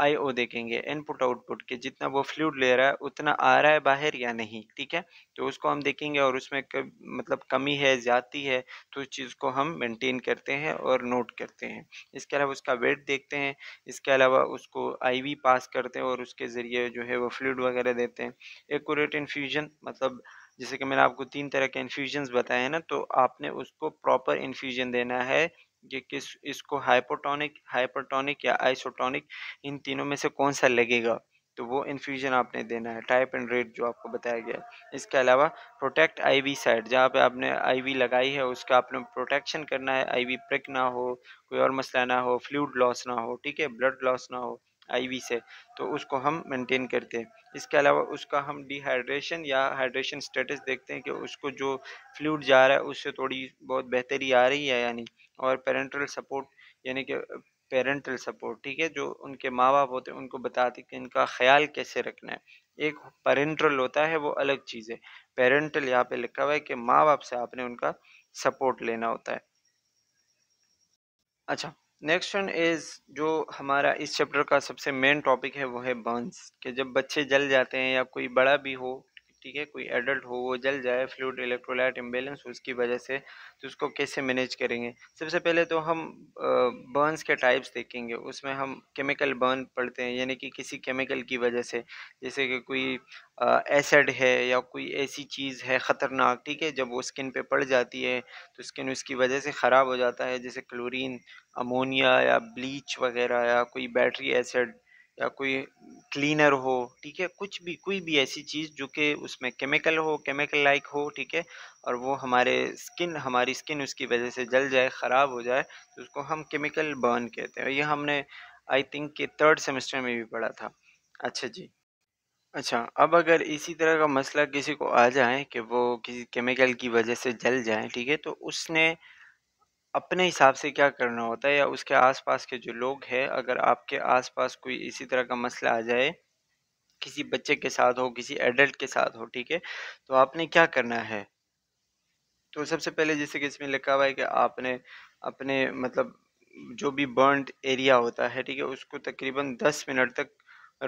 आईओ देखेंगे इनपुट आउटपुट के जितना वो फ्लूड ले रहा है उतना आ रहा है बाहर या नहीं ठीक है तो उसको हम देखेंगे और उसमें कब, मतलब कमी है ज़्यादा है तो उस चीज़ को हम मेंटेन करते हैं और नोट करते हैं इसके अलावा उसका वेट देखते हैं इसके अलावा उसको आईवी पास करते हैं और उसके ज़रिए जो है वो फ्लूड वगैरह देते हैं एकट इन्फ्यूजन मतलब जैसे कि मैंने आपको तीन तरह के इन्फ्यूजन्स बताए हैं ना तो आपने उसको प्रॉपर इन्फ्यूजन देना है ये किस इसको हाइपोटोनिक हाइपोटोनिक या आइसोटोनिक इन तीनों में से कौन सा लगेगा तो वो इन्फ्यूजन आपने देना है टाइप एंड रेट जो आपको बताया गया है इसके अलावा प्रोटेक्ट आईवी साइड जहाँ पे आपने आईवी लगाई है उसका आपने प्रोटेक्शन करना है आईवी प्रिक ना हो कोई और मसला ना हो फ्लूड लॉस ना हो ठीक है ब्लड लॉस ना हो आईवी से तो उसको हम मेंटेन करते हैं इसके अलावा उसका हम डिहाइड्रेशन या हाइड्रेशन स्टेटस देखते हैं कि उसको जो फ्लूड जा रहा है उससे थोड़ी बहुत बेहतरी आ रही है यानी और पेरेंटल सपोर्ट यानी कि पेरेंटल सपोर्ट ठीक है जो उनके माँ बाप होते हैं उनको बताते कि इनका ख्याल कैसे रखना है एक पेरेंटल होता है वो अलग चीज़ है पेरेंटल यहाँ पे लिखा हुआ है कि माँ बाप से आपने उनका सपोर्ट लेना होता है अच्छा नेक्स्ट वन इज़ जो हमारा इस चैप्टर का सबसे मेन टॉपिक है वो है बर्न्स कि जब बच्चे जल जाते हैं या कोई बड़ा भी हो ठीक है कोई एडल्ट हो वो जल जाए फ्लूड इलेक्ट्रोलाइट इम्बेलेंस उसकी वजह से तो उसको कैसे मैनेज करेंगे सबसे पहले तो हम बर्नस के टाइप्स देखेंगे उसमें हम केमिकल बर्न पढ़ते हैं यानी कि किसी केमिकल की वजह से जैसे कि कोई एसिड है या कोई ऐसी चीज़ है ख़तरनाक ठीक है जब वो स्किन पे पड़ जाती है तो स्किन उसकी वजह से ख़राब हो जाता है जैसे क्लोरीन अमोनिया या ब्लीच वगैरह या कोई बैटरी एसिड या कोई क्लीनर हो ठीक है कुछ भी कोई भी ऐसी चीज़ जो कि उसमें केमिकल हो केमिकल लाइक हो ठीक है और वो हमारे स्किन हमारी स्किन उसकी वजह से जल जाए ख़राब हो जाए तो उसको हम केमिकल बर्न कहते हैं ये हमने आई थिंक के थर्ड सेमेस्टर में भी पढ़ा था अच्छा जी अच्छा अब अगर इसी तरह का मसला किसी को आ जाए कि वो किसी केमिकल की वजह से जल जाए ठीक है तो उसने अपने हिसाब से क्या करना होता है या उसके आसपास के जो लोग हैं अगर आपके आसपास कोई इसी तरह का मसला आ जाए किसी बच्चे के साथ हो किसी एडल्ट के साथ हो ठीक है तो आपने क्या करना है तो सबसे पहले जैसे कि इसमें लिखा हुआ है कि आपने अपने मतलब जो भी बर्न एरिया होता है ठीक है उसको तकरीबन दस मिनट तक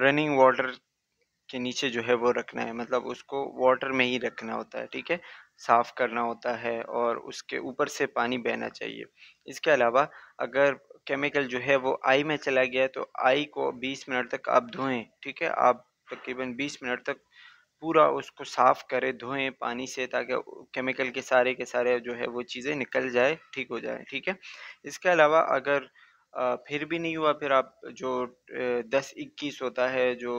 रनिंग वाटर के नीचे जो है वो रखना है मतलब उसको वाटर में ही रखना होता है ठीक है साफ़ करना होता है और उसके ऊपर से पानी बहना चाहिए इसके अलावा अगर केमिकल जो है वो आई में चला गया तो आई को 20 मिनट तक आप धोएं ठीक है आप तकरीबन 20 मिनट तक पूरा उसको साफ़ करें धोएं पानी से ताकि केमिकल के सारे के सारे जो है वो चीज़ें निकल जाए ठीक हो जाए ठीक है इसके अलावा अगर फिर भी नहीं हुआ फिर आप जो दस इक्कीस होता है जो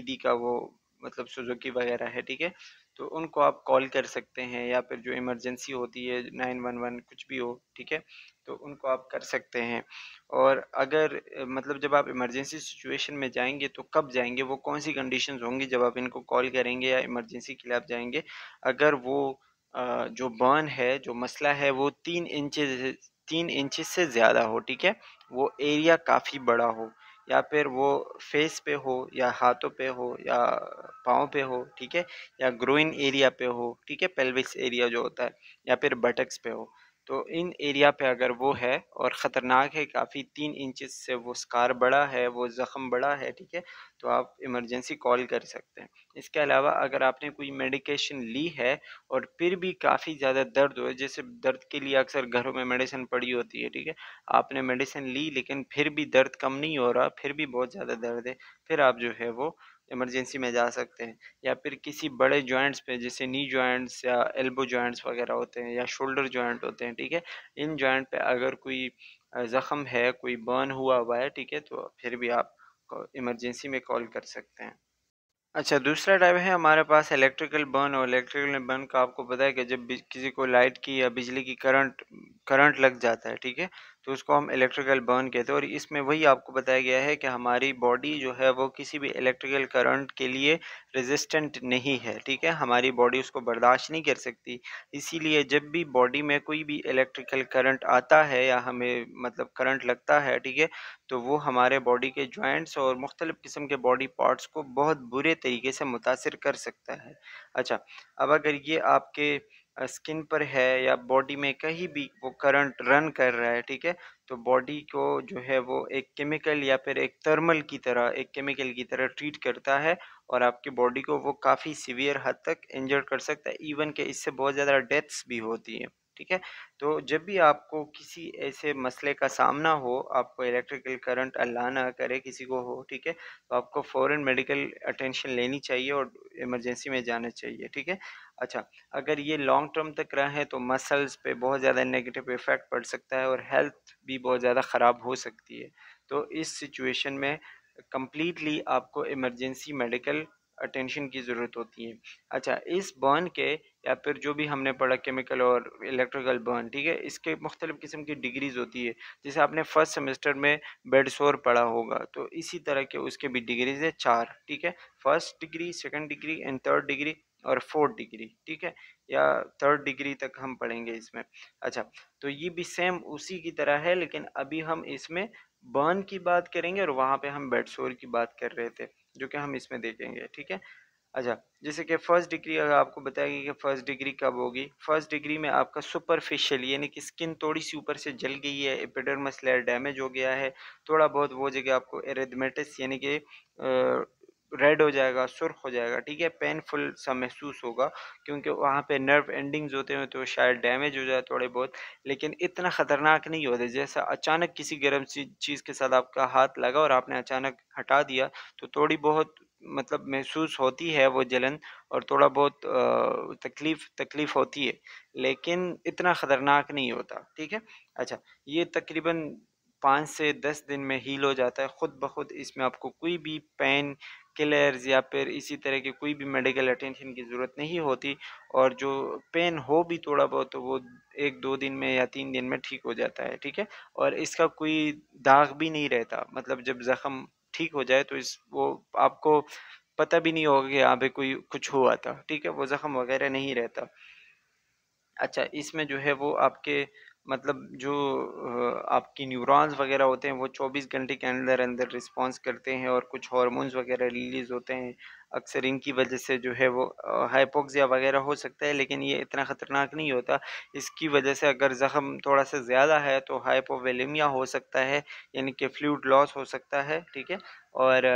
ईदी का वो मतलब सुजुकी वगैरह है ठीक है तो उनको आप कॉल कर सकते हैं या फिर जो इमरजेंसी होती है नाइन वन वन कुछ भी हो ठीक है तो उनको आप कर सकते हैं और अगर मतलब जब आप इमरजेंसी सिचुएशन में जाएंगे तो कब जाएंगे वो कौन सी कंडीशन होंगी जब आप इनको कॉल करेंगे या इमरजेंसी के लिए आप जाएंगे अगर वो जो बर्न है जो मसला है वो तीन इंच तीन इंच से ज़्यादा हो ठीक है वो एरिया काफ़ी बड़ा हो या फिर वो फेस पे हो या हाथों पे हो या पाँव पे हो ठीक है या ग्रोइन एरिया पे हो ठीक है पेल्विस एरिया जो होता है या फिर बटक्स पे हो तो इन एरिया पे अगर वो है और ख़तरनाक है काफ़ी तीन इंचज से वो स्कार बड़ा है वो ज़ख़म बड़ा है ठीक है तो आप इमरजेंसी कॉल कर सकते हैं इसके अलावा अगर आपने कोई मेडिकेशन ली है और फिर भी काफ़ी ज़्यादा दर्द हो जैसे दर्द के लिए अक्सर घरों में मेडिसिन पड़ी होती है ठीक है आपने मेडिसिन ली लेकिन फिर भी दर्द कम नहीं हो रहा फिर भी बहुत ज़्यादा दर्द है फिर आप जो है वो इमरजेंसी में जा सकते हैं या फिर किसी बड़े जॉइंट्स पे जैसे नी जॉइंट्स या एल्बो जॉइंट्स वगैरह होते हैं या शोल्डर जॉइंट होते हैं ठीक है इन जॉइंट पे अगर कोई ज़ख़म है कोई बर्न हुआ हुआ है ठीक है तो फिर भी आप इमरजेंसी में कॉल कर सकते हैं अच्छा दूसरा टाइप है हमारे पास इलेक्ट्रिकल बर्न और इलेक्ट्रिकल बर्न का आपको पता है कि जब किसी को लाइट की या बिजली की करंट करंट लग जाता है ठीक है तो उसको हम इलेक्ट्रिकल बर्न कहते हैं और इसमें वही आपको बताया गया है कि हमारी बॉडी जो है वो किसी भी इलेक्ट्रिकल करंट के लिए रेजिस्टेंट नहीं है ठीक है हमारी बॉडी उसको बर्दाश्त नहीं कर सकती इसीलिए जब भी बॉडी में कोई भी इलेक्ट्रिकल करंट आता है या हमें मतलब करंट लगता है ठीक है तो वो हमारे बॉडी के जॉइंट्स और मुख्तलिफ़ किस्म के बॉडी पार्ट्स को बहुत बुरे तरीके से मुतासर कर सकता है अच्छा अब अगर ये आपके स्किन पर है या बॉडी में कहीं भी वो करंट रन कर रहा है ठीक है तो बॉडी को जो है वो एक केमिकल या फिर एक थर्मल की तरह एक केमिकल की तरह ट्रीट करता है और आपके बॉडी को वो काफ़ी सीवियर हद तक इंजर्ड कर सकता है इवन के इससे बहुत ज़्यादा डेथ्स भी होती हैं ठीक है तो जब भी आपको किसी ऐसे मसले का सामना हो आपको इलेक्ट्रिकल करंट अल्लाह ना करे किसी को हो ठीक है तो आपको फ़ौर मेडिकल अटेंशन लेनी चाहिए और इमरजेंसी में जाना चाहिए ठीक है अच्छा अगर ये लॉन्ग टर्म तक रहें तो मसल्स पे बहुत ज़्यादा नेगेटिव इफ़ेक्ट पड़ सकता है और हेल्थ भी बहुत ज़्यादा ख़राब हो सकती है तो इस सिचुएशन में कम्प्लीटली आपको इमरजेंसी मेडिकल अटेंशन की ज़रूरत होती है अच्छा इस बर्न के या फिर जो भी हमने पढ़ा केमिकल और इलेक्ट्रिकल बर्न ठीक है इसके मुख्तलिफ़ किस्म की डिग्रीज़ होती है जैसे आपने फ़र्स्ट सेमेस्टर में बेडसोर पढ़ा होगा तो इसी तरह के उसके भी डिग्रीज़ है चार ठीक है first degree second degree and third degree और फोर्थ डिग्री ठीक है या थर्ड डिग्री तक हम पढ़ेंगे इसमें अच्छा तो ये भी सेम उसी की तरह है लेकिन अभी हम इसमें बर्न की बात करेंगे और वहाँ पे हम बेडसोर की बात कर रहे थे जो कि हम इसमें देखेंगे ठीक है अच्छा जैसे कि फर्स्ट डिग्री अगर आपको बताएगी कि फर्स्ट डिग्री कब होगी फर्स्ट डिग्री में आपका सुपरफिशियल यानी कि स्किन थोड़ी सी ऊपर से जल गई है एपिडर्मस लेयर डैमेज हो गया है थोड़ा बहुत वो जगह आपको एरेडमेटिस यानी कि रेड हो जाएगा सुर्ख हो जाएगा ठीक है पेनफुल सा महसूस होगा क्योंकि वहाँ पे नर्व एंडिंग्स होते हैं तो शायद डैमेज हो जाए थोड़े बहुत लेकिन इतना ख़तरनाक नहीं होते जैसा अचानक किसी गर्म चीज़ के साथ आपका हाथ लगा और आपने अचानक हटा दिया तो थोड़ी बहुत मतलब महसूस होती है वो जलन और थोड़ा बहुत तकलीफ तकलीफ होती है लेकिन इतना ख़तरनाक नहीं होता ठीक है अच्छा ये तकरीबन पाँच से दस दिन में हील हो जाता है ख़ुद ब खुद इसमें आपको कोई भी पेन क्लेयर्स या फिर इसी तरह की कोई भी मेडिकल अटेंशन की ज़रूरत नहीं होती और जो पेन हो भी थोड़ा बहुत तो वो एक दो दिन में या तीन दिन में ठीक हो जाता है ठीक है और इसका कोई दाग भी नहीं रहता मतलब जब ज़ख़म ठीक हो जाए तो इस वो आपको पता भी नहीं होगा कि यहाँ पे कोई कुछ हुआ था ठीक है वो ज़ख़म वगैरह नहीं रहता अच्छा इसमें जो है वो आपके मतलब जो आपकी न्यूरॉन्स वगैरह होते हैं वो 24 घंटे के अंदर अंदर रिस्पॉन्स करते हैं और कुछ हार्मोन्स वगैरह रिलीज़ होते हैं अक्सर इनकी वजह से जो है वो हाइपोक्सिया वगैरह हो सकता है लेकिन ये इतना ख़तरनाक नहीं होता इसकी वजह से अगर ज़ख़म थोड़ा सा ज़्यादा है तो हाइपोवेलेमिया हो सकता है यानी कि फ्लूड लॉस हो सकता है ठीक है और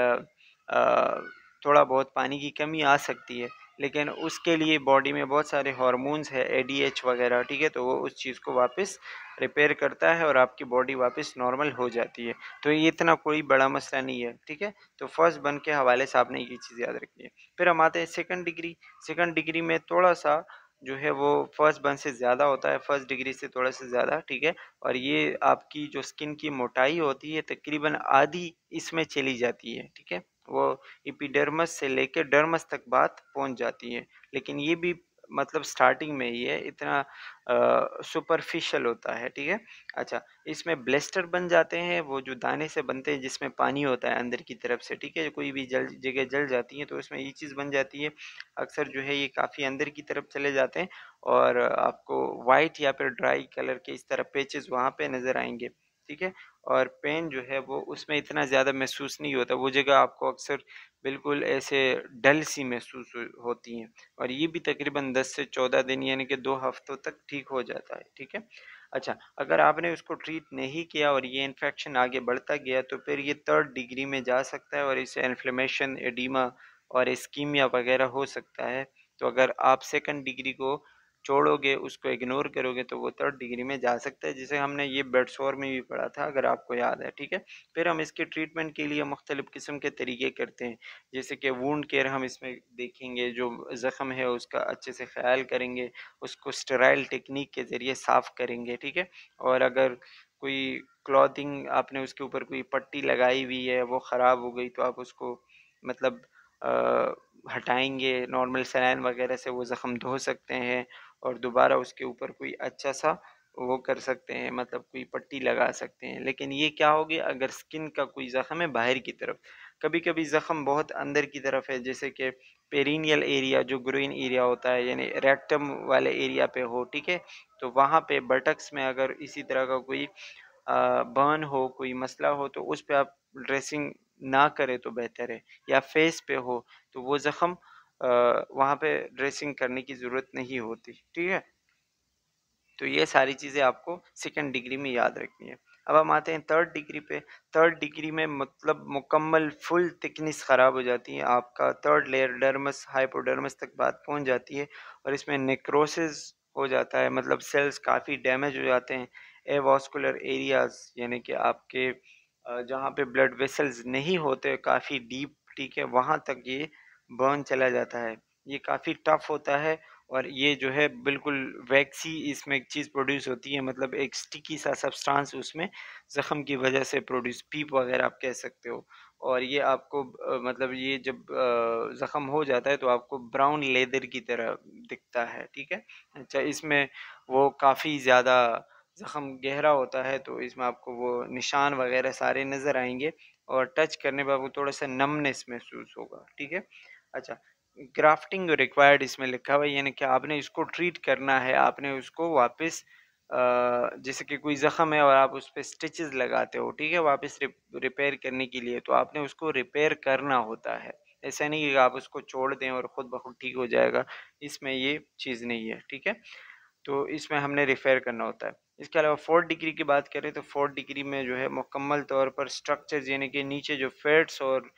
थोड़ा बहुत पानी की कमी आ सकती है लेकिन उसके लिए बॉडी में बहुत सारे हॉर्मोन्स है एच वगैरह ठीक है तो वो उस चीज़ को वापस रिपेयर करता है और आपकी बॉडी वापस नॉर्मल हो जाती है तो ये इतना कोई बड़ा मसला नहीं है ठीक है तो फर्स्ट बन के हवाले से आपने ये चीज़ याद रखी है फिर हम आते हैं सेकेंड डिग्री सेकेंड डिग्री में थोड़ा सा जो है वो फर्स्ट बन से ज़्यादा होता है फर्स्ट डिग्री से थोड़ा सा ज़्यादा ठीक है और ये आपकी जो स्किन की मोटाई होती है तकरीबन आधी इसमें चली जाती है ठीक है वो इपिडर्मस से लेकर डर्मस तक बात पहुंच जाती है लेकिन ये भी मतलब स्टार्टिंग में ही है इतना सुपरफिशियल होता है ठीक है अच्छा इसमें ब्लेस्टर बन जाते हैं वो जो दाने से बनते हैं जिसमें पानी होता है अंदर की तरफ से ठीक है कोई भी जल जगह जल जाती है तो इसमें ये चीज़ बन जाती है अक्सर जो है ये काफ़ी अंदर की तरफ चले जाते हैं और आपको वाइट या फिर ड्राई कलर के इस तरह पेचेज वहाँ पे नज़र आएंगे ठीक है और पेन जो है वो उसमें इतना ज़्यादा महसूस नहीं होता वो जगह आपको अक्सर बिल्कुल ऐसे डल सी महसूस होती हैं और ये भी तकरीबन 10 से 14 दिन यानी कि दो हफ्तों तक ठीक हो जाता है ठीक है अच्छा अगर आपने उसको ट्रीट नहीं किया और ये इन्फेक्शन आगे बढ़ता गया तो फिर ये थर्ड डिग्री में जा सकता है और इसे इन्फ्लेमेशन एडिमा और स्कीमिया वगैरह हो सकता है तो अगर आप सेकंड डिग्री को छोड़ोगे उसको इग्नोर करोगे तो वो थर्ड डिग्री में जा सकता है जिसे हमने ये बेड शोर में भी पढ़ा था अगर आपको याद है ठीक है फिर हम इसके ट्रीटमेंट के लिए मुख्तलिफ़ किस्म के तरीके करते हैं जैसे कि वूड केयर हम इसमें देखेंगे जो ज़ख़म है उसका अच्छे से ख्याल करेंगे उसको स्टराइल टेक्निक के ज़रिए साफ़ करेंगे ठीक है और अगर कोई क्लॉथिंग आपने उसके ऊपर कोई पट्टी लगाई हुई है वो ख़राब हो गई तो आप उसको मतलब आ, हटाएंगे नॉर्मल सैलाइन वगैरह से वो ज़ख़म धो सकते हैं और दोबारा उसके ऊपर कोई अच्छा सा वो कर सकते हैं मतलब कोई पट्टी लगा सकते हैं लेकिन ये क्या होगी अगर स्किन का कोई ज़ख़म है बाहर की तरफ कभी कभी ज़ख़म बहुत अंदर की तरफ है जैसे कि पेरिनियल एरिया जो ग्रोइन एरिया होता है यानी रेक्टम वाले एरिया पे हो ठीक है तो वहाँ पे बटक्स में अगर इसी तरह का कोई बर्न हो कोई मसला हो तो उस पर आप ड्रेसिंग ना करें तो बेहतर है या फेस पे हो तो वो ज़ख़म वहाँ पे ड्रेसिंग करने की ज़रूरत नहीं होती ठीक है तो ये सारी चीज़ें आपको सेकेंड डिग्री में याद रखनी है अब हम आते हैं थर्ड डिग्री पे थर्ड डिग्री में मतलब मुकम्मल फुल थिकनेस ख़राब हो जाती है आपका थर्ड लेयर डर्मस हाइपोडर्मस तक बात पहुंच जाती है और इसमें नेक्रोसिस हो जाता है मतलब सेल्स काफ़ी डैमेज हो जाते हैं एवास्कुलर एरियाज यानी कि आपके जहाँ पे ब्लड वेसल्स नहीं होते काफ़ी डीप ठीक है वहाँ तक ये बर्न चला जाता है ये काफ़ी टफ होता है और ये जो है बिल्कुल वैक्सी इसमें एक चीज़ प्रोड्यूस होती है मतलब एक स्टिकी सा सब्सटेंस उसमें ज़ख़म की वजह से प्रोड्यूस पीप वगैरह आप कह सकते हो और ये आपको मतलब ये जब ज़ख़म हो जाता है तो आपको ब्राउन लेदर की तरह दिखता है ठीक है अच्छा इसमें वो काफ़ी ज़्यादा ज़ख़म गहरा होता है तो इसमें आपको वो निशान वगैरह सारे नज़र आएंगे और टच करने पर आपको थोड़ा सा नमनेस महसूस होगा ठीक है अच्छा ग्राफ्टिंग रिक्वायर्ड इसमें लिखा हुआ है यानी कि आपने इसको ट्रीट करना है आपने उसको वापस जैसे कि कोई ज़ख़म है और आप उस पर स्टिचेस लगाते हो ठीक है वापस रिपेयर करने के लिए तो आपने उसको रिपेयर करना होता है ऐसा नहीं कि आप उसको छोड़ दें और ख़ुद बखुद ठीक हो जाएगा इसमें ये चीज़ नहीं है ठीक है तो इसमें हमने रिपेयर करना होता है इसके अलावा फोर्थ डिग्री की बात करें तो फोर्थ डिग्री में जो है मुकम्मल तौर पर स्ट्रक्चर यानी कि नीचे जो फेट्स और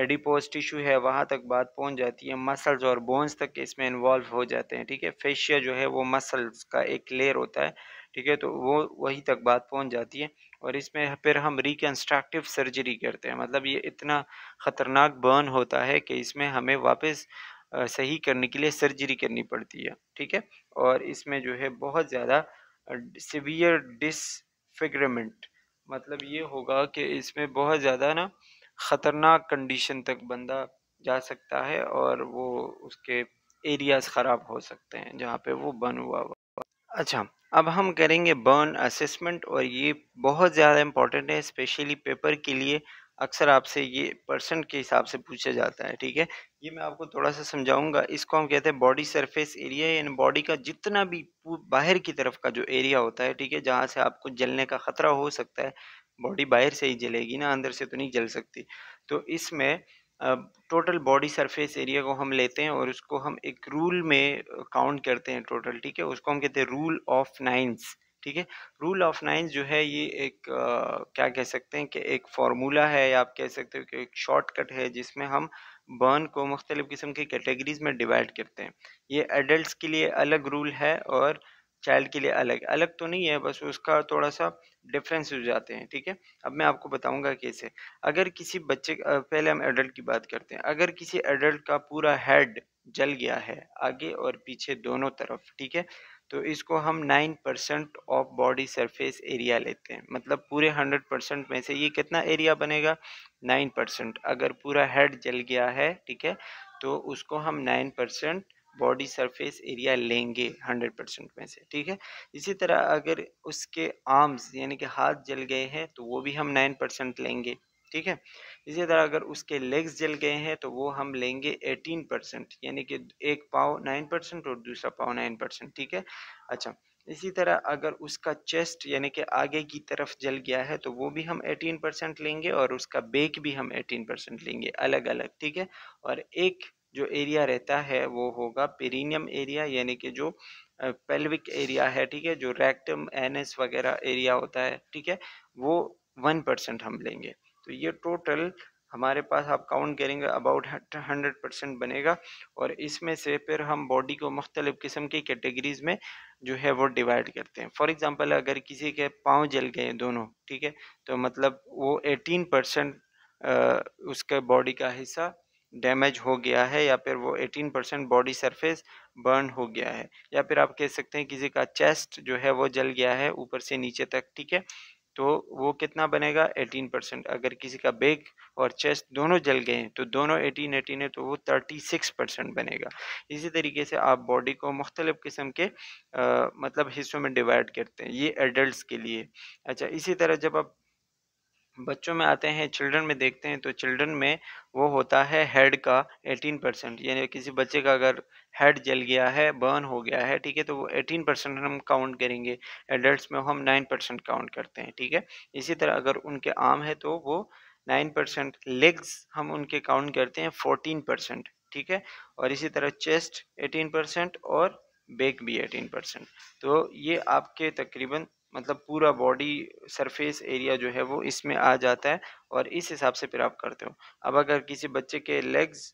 एडिपोज टिश्यू है वहाँ तक बात पहुँच जाती है मसल्स और बोन्स तक इसमें इन्वॉल्व हो जाते हैं ठीक है फेशिया जो है वो मसल्स का एक लेयर होता है ठीक है तो वो वहीं तक बात पहुँच जाती है और इसमें फिर हम रिकन्स्ट्रक्टिव सर्जरी करते हैं मतलब ये इतना ख़तरनाक बर्न होता है कि इसमें हमें वापस सही करने के लिए सर्जरी करनी पड़ती है ठीक है और इसमें जो है बहुत ज़्यादा सिवियर डिसफिग्रमेंट मतलब ये होगा कि इसमें बहुत ज़्यादा ना ख़तरनाक कंडीशन तक बंदा जा सकता है और वो उसके एरियाज ख़राब हो सकते हैं जहाँ पे वो बर्न हुआ हुआ अच्छा अब हम करेंगे बर्न असेसमेंट और ये बहुत ज़्यादा इम्पोर्टेंट है स्पेशली पेपर के लिए अक्सर आपसे ये परसेंट के हिसाब से पूछा जाता है ठीक है ये मैं आपको थोड़ा सा समझाऊंगा इसको हम कहते हैं बॉडी सरफेस एरिया यानी बॉडी का जितना भी बाहर की तरफ का जो एरिया होता है ठीक है जहाँ से आपको जलने का ख़तरा हो सकता है बॉडी बाहर से ही जलेगी ना अंदर से तो नहीं जल सकती तो इसमें टोटल बॉडी सरफेस एरिया को हम लेते हैं और उसको हम एक रूल में काउंट करते हैं टोटल ठीक है उसको हम कहते हैं रूल ऑफ नाइन्स ठीक है रूल ऑफ नाइन्स जो है ये एक आ, क्या कह सकते हैं कि एक फार्मूला है या आप कह सकते हो कि एक शॉर्टकट है जिसमें हम बर्न को मुख्तलिफ़ किस्म की कैटेगरीज में डिवाइड करते हैं ये एडल्ट के लिए अलग रूल है और चाइल्ड के लिए अलग अलग तो नहीं है बस उसका थोड़ा सा डिफरेंस हो जाते हैं ठीक है अब मैं आपको बताऊंगा कैसे अगर किसी बच्चे पहले हम एडल्ट की बात करते हैं अगर किसी एडल्ट का पूरा हेड जल गया है आगे और पीछे दोनों तरफ ठीक है तो इसको हम nine percent of body surface area लेते हैं मतलब पूरे हंड्रेड परसेंट में से ये कितना एरिया बनेगा नाइन परसेंट अगर पूरा हेड जल गया है ठीक है तो उसको हम nine percent body surface area लेंगे 100 परसेंट में से ठीक है इसी तरह अगर उसके आर्म्स यानी कि हाथ जल गए हैं तो वो भी हम 9 परसेंट लेंगे ठीक है इसी तरह अगर उसके लेग्स जल गए हैं तो वो हम लेंगे 18 परसेंट यानी कि एक पाव 9 परसेंट और दूसरा पाव 9 परसेंट ठीक है अच्छा इसी तरह अगर उसका चेस्ट यानी कि आगे की तरफ जल गया है तो वो भी हम 18 परसेंट लेंगे और उसका बेक भी हम 18 परसेंट लेंगे अलग अलग ठीक है और एक जो एरिया रहता है वो होगा पेरिनियम एरिया यानी कि जो पेल्विक एरिया है ठीक है जो रेक्टम एनएस वगैरह एरिया होता है ठीक है वो वन परसेंट हम लेंगे तो ये टोटल हमारे पास आप काउंट करेंगे अबाउट हंड्रेड परसेंट बनेगा और इसमें से फिर हम बॉडी को मुख्तलिफ़ किस्म की कैटेगरीज में जो है वो डिवाइड करते हैं फॉर एग्ज़ाम्पल अगर किसी के पाँव जल गए दोनों ठीक है तो मतलब वो एटीन परसेंट उसके बॉडी का हिस्सा डैमेज हो गया है या फिर वो 18 परसेंट बॉडी सरफेस बर्न हो गया है या फिर आप कह सकते हैं किसी का चेस्ट जो है वो जल गया है ऊपर से नीचे तक ठीक है तो वो कितना बनेगा 18 परसेंट अगर किसी का बेग और चेस्ट दोनों जल गए हैं तो दोनों 18 18 है तो वो 36 परसेंट बनेगा इसी तरीके से आप बॉडी को मुख्तलिफ़ किस्म के आ, मतलब हिस्सों में डिवाइड करते हैं ये एडल्ट के लिए अच्छा इसी तरह जब आप बच्चों में आते हैं चिल्ड्रन में देखते हैं तो चिल्ड्रन में वो होता है हेड का 18 परसेंट यानी किसी बच्चे का अगर हेड जल गया है बर्न हो गया है ठीक है तो वो 18 परसेंट हम काउंट करेंगे एडल्ट में हम 9 परसेंट काउंट करते हैं ठीक है इसी तरह अगर उनके आम है तो वो 9 परसेंट लेग्स हम उनके काउंट करते हैं फोर्टीन परसेंट ठीक है और इसी तरह चेस्ट एटीन परसेंट और बेक भी एटीन परसेंट तो ये आपके तकरीबन मतलब पूरा बॉडी सरफेस एरिया जो है वो इसमें आ जाता है और इस हिसाब से फिर आप करते हो अब अगर किसी बच्चे के लेग्स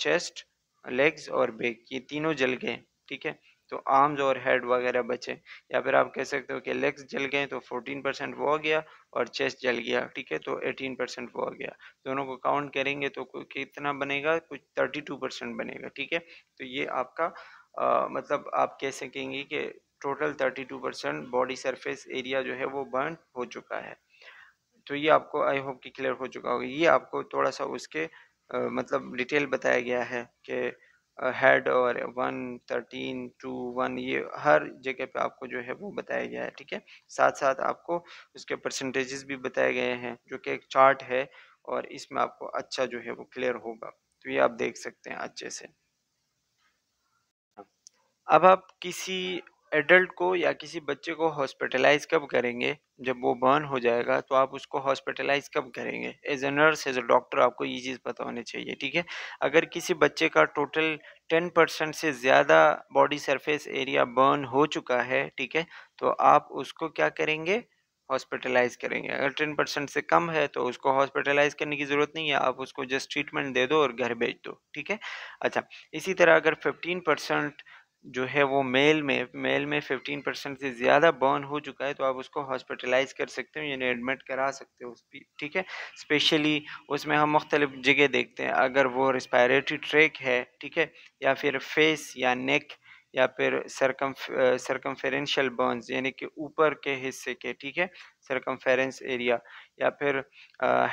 चेस्ट लेग्स और बेक ये तीनों जल गए ठीक है तो आर्म्स और हेड वगैरह बचे या फिर आप कह सकते हो कि लेग्स जल गए तो 14 परसेंट वो आ गया और चेस्ट जल गया ठीक है तो 18 परसेंट वो आ गया दोनों को काउंट करेंगे तो कितना बनेगा कुछ 32 परसेंट बनेगा ठीक है तो ये आपका आ, मतलब आप कह सकेंगे कि total thirty two percent body surface area जो है वो बर्न हो चुका है तो ये आपको आई होप कि क्लियर हो चुका होगा ये आपको थोड़ा सा उसके आ, मतलब डिटेल बताया गया है कि हेड और वन थर्टीन टू वन ये हर जगह पे आपको जो है वो बताया गया है ठीक है साथ साथ आपको उसके परसेंटेजेस भी बताए गए हैं जो कि एक चार्ट है और इसमें आपको अच्छा जो है वो क्लियर होगा तो ये आप देख सकते हैं अच्छे से अब आप किसी एडल्ट को या किसी बच्चे को हॉस्पिटलाइज कब करेंगे जब वो बर्न हो जाएगा तो आप उसको हॉस्पिटलाइज कब करेंगे as a nurse as a doctor आपको ये चीज़ पता होनी चाहिए ठीक है अगर किसी बच्चे का टोटल टेन परसेंट से ज़्यादा बॉडी सरफेस एरिया बर्न हो चुका है ठीक है तो आप उसको क्या करेंगे हॉस्पिटलाइज करेंगे अगर टेन परसेंट से कम है तो उसको हॉस्पिटलाइज करने की ज़रूरत नहीं है आप उसको जस्ट ट्रीटमेंट दे दो और घर भेज दो ठीक है अच्छा इसी तरह अगर फिफ्टीन परसेंट जो है वो मेल में मेल में 15 परसेंट से ज़्यादा बर्न हो चुका है तो आप उसको हॉस्पिटलाइज कर सकते हो यानी एडमिट करा सकते हो ठीक है स्पेशली उसमें हम मुख्तलिफ जगह देखते हैं अगर वो रिस्पायरेटरी ट्रैक है ठीक है या फिर फेस या नेक या फिर सरकम सरकमफेरेंशियल बर्न्स यानी कि ऊपर के हिस्से के ठीक है सरकमफेरेंस एरिया या फिर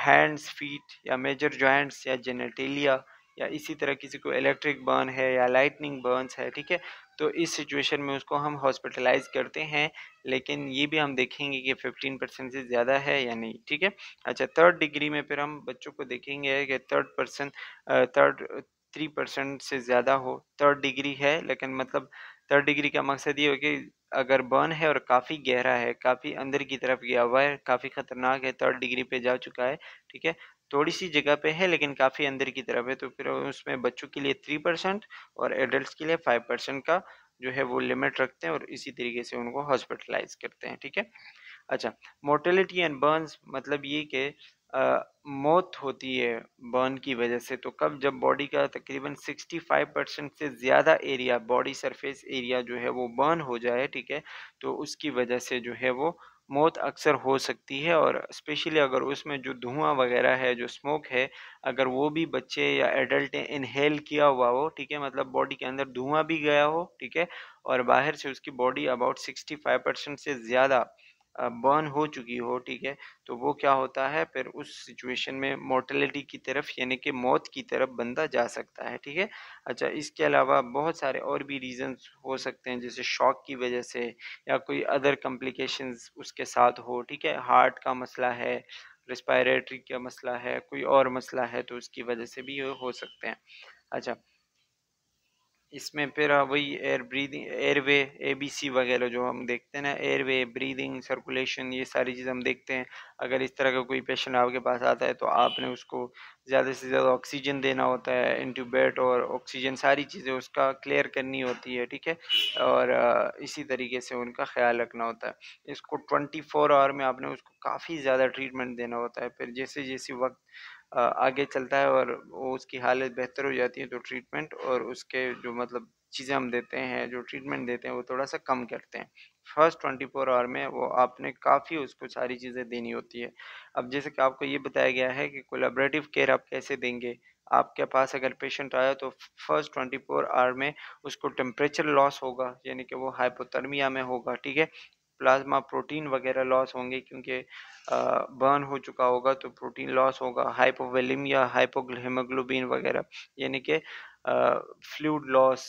हैंड्स uh, फीट या मेजर जॉइंट्स या जेनेटेलिया या इसी तरह किसी को इलेक्ट्रिक बर्न है या लाइटनिंग बर्नस है ठीक है तो इस सिचुएशन में उसको हम हॉस्पिटलाइज करते हैं लेकिन ये भी हम देखेंगे कि 15 परसेंट से ज़्यादा है या नहीं ठीक है अच्छा थर्ड डिग्री में फिर हम बच्चों को देखेंगे कि third percent third three percent से ज़्यादा हो थर्ड डिग्री है लेकिन मतलब थर्ड डिग्री का मकसद ये हो कि अगर बर्न है और काफ़ी गहरा है काफ़ी अंदर की तरफ गया हुआ है काफ़ी ख़तरनाक है थर्ड डिग्री पे जा चुका है ठीक है थोड़ी सी जगह पे है लेकिन काफ़ी अंदर की तरफ है तो फिर उसमें बच्चों के लिए थ्री परसेंट और एडल्ट के लिए फाइव परसेंट का जो है वो लिमिट रखते हैं और इसी तरीके से उनको हॉस्पिटलाइज करते हैं ठीक है अच्छा मोर्टेलिटी एंड बर्न मतलब ये कि मौत होती है बर्न की वजह से तो कब जब बॉडी का तकरीबन सिक्सटी फाइव परसेंट से ज़्यादा एरिया बॉडी सरफेस एरिया जो है वो बर्न हो जाए ठीक है तो उसकी वजह से जो है वो मौत अक्सर हो सकती है और स्पेशली अगर उसमें जो धुआं वगैरह है जो स्मोक है अगर वो भी बच्चे या एडल्ट ने इनहेल किया हुआ हो ठीक है मतलब बॉडी के अंदर धुआं भी गया हो ठीक है और बाहर से उसकी body about sixty five percent से ज़्यादा बर्न हो चुकी हो ठीक है तो वो क्या होता है फिर उस सिचुएशन में मोर्टलिटी की तरफ यानी कि मौत की तरफ बंदा जा सकता है ठीक है अच्छा इसके अलावा बहुत सारे और भी रीजंस हो सकते हैं जैसे शॉक की वजह से या कोई अदर कम्प्लिकेशंस उसके साथ हो ठीक है हार्ट का मसला है रिस्पायरेटरी का मसला है कोई और मसला है तो उसकी वजह से भी हो सकते हैं अच्छा इसमें फिर हाँ वही एयर ब्रीदिंग एयरवे एबीसी वगैरह जो हम देखते हैं ना एयरवे ब्रीदिंग सर्कुलेशन ये सारी चीज़ हम देखते हैं अगर इस तरह का कोई पेशेंट आपके पास आता है तो आपने उसको ज़्यादा से ज़्यादा ऑक्सीजन देना होता है इंट्यूबेट और ऑक्सीजन सारी चीज़ें उसका क्लियर करनी होती है ठीक है और इसी तरीके से उनका ख्याल रखना होता है इसको ट्वेंटी फोर आवर में आपने उसको काफ़ी ज़्यादा ट्रीटमेंट देना होता है फिर जैसे जैसे वक्त आगे चलता है और वो उसकी हालत बेहतर हो जाती है तो ट्रीटमेंट और उसके जो मतलब चीज़ें हम देते हैं जो ट्रीटमेंट देते हैं वो थोड़ा सा कम करते हैं फर्स्ट ट्वेंटी फोर आवर में वो आपने काफ़ी उसको सारी चीज़ें देनी होती है अब जैसे कि आपको ये बताया गया है कि कोलाबरेटिव केयर आप कैसे देंगे आपके पास अगर पेशेंट आया तो फर्स्ट ट्वेंटी फोर आवर में उसको टेम्परेचर लॉस होगा यानी कि वो हाइपोथर्मिया में होगा ठीक है प्लाज्मा प्रोटीन वगैरह लॉस होंगे क्योंकि बर्न हो चुका होगा तो प्रोटीन लॉस होगा हाइपोवेलिम या हाइपोग्लीमोग्लोबिन वगैरह यानी कि fluid loss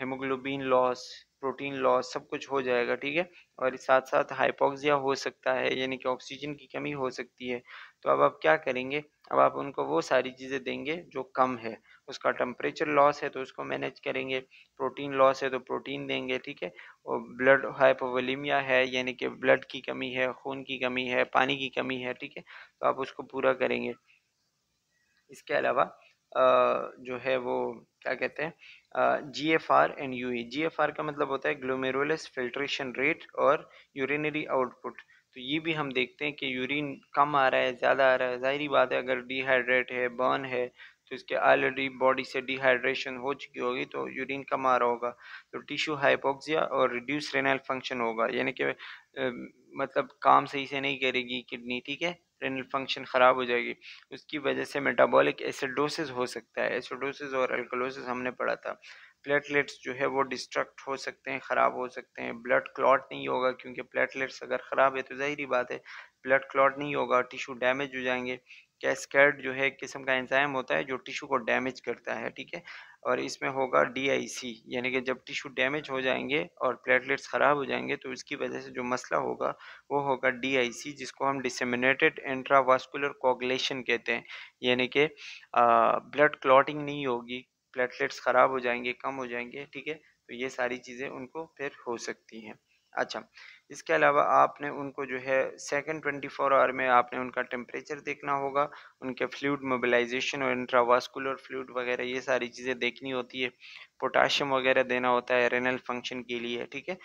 hemoglobin loss protein loss सब कुछ हो जाएगा ठीक है और साथ साथ हाइपोक्सिया हो सकता है यानी कि ऑक्सीजन की कमी हो सकती है तो अब आप क्या करेंगे अब आप उनको वो सारी चीज़ें देंगे जो कम है उसका टम्परेचर लॉस है तो उसको मैनेज करेंगे प्रोटीन लॉस है तो प्रोटीन देंगे ठीक है और ब्लड हाइपोवलीमिया है यानी कि ब्लड की कमी है खून की कमी है पानी की कमी है ठीक है तो आप उसको पूरा करेंगे इसके अलावा जो है वो क्या कहते हैं G F R and U E G F R का मतलब होता है ग्लोमेरुलस फिल्ट्रेशन रेट और यूरिनरी आउटपुट तो ये भी हम देखते हैं कि यूरिन कम आ रहा है ज़्यादा आ रहा है ज़ाहरी बात है अगर डिहाइड्रेट है बर्न है तो इसके ऑलरेडी बॉडी से डिहाइड्रेशन हो चुकी होगी तो यूरिन कम आ रहा होगा तो टिश्यू हाइपोक्सिया और रिड्यूस रेनल फंक्शन होगा यानी कि मतलब काम सही से नहीं करेगी किडनी ठीक है रेनल फंक्शन ख़राब हो जाएगी उसकी वजह से मेटाबॉलिक एसिडोसिस हो सकता है एसिडोसिस और अल्कलोसिस हमने पढ़ा था प्लेटलेट्स जो है वो डिस्ट्रक्ट हो सकते हैं ख़राब हो सकते हैं ब्लड क्लॉट नहीं होगा क्योंकि प्लेटलेट्स अगर ख़राब है तो ज़ाहिर बात है ब्लड क्लॉट नहीं होगा टिशू डैमेज हो जाएंगे कैस्केड जो है एक किस्म का एंजाइम होता है जो टिशू को डैमेज करता है ठीक है और इसमें होगा डीआईसी यानी कि जब टिशू डैमेज हो जाएंगे और प्लेटलेट्स ख़राब हो जाएंगे तो इसकी वजह से जो मसला होगा वो होगा डीआईसी जिसको हम डिसमिनेटेड इंट्रावास्कुलर कोगलेशन कहते हैं यानी कि ब्लड क्लॉटिंग नहीं होगी प्लेटलेट्स ख़राब हो जाएंगे कम हो जाएंगे ठीक है तो ये सारी चीज़ें उनको फिर हो सकती हैं अच्छा इसके अलावा आपने उनको जो है सेकेंड ट्वेंटी फोर आवर में आपने उनका टेम्परेचर देखना होगा उनके फ्लूड मोबिलाइजेशन और इंट्रावास्कुलर फ्लूड वगैरह ये सारी चीज़ें देखनी होती है पोटाशियम वगैरह देना होता है रेनल फंक्शन के लिए ठीक है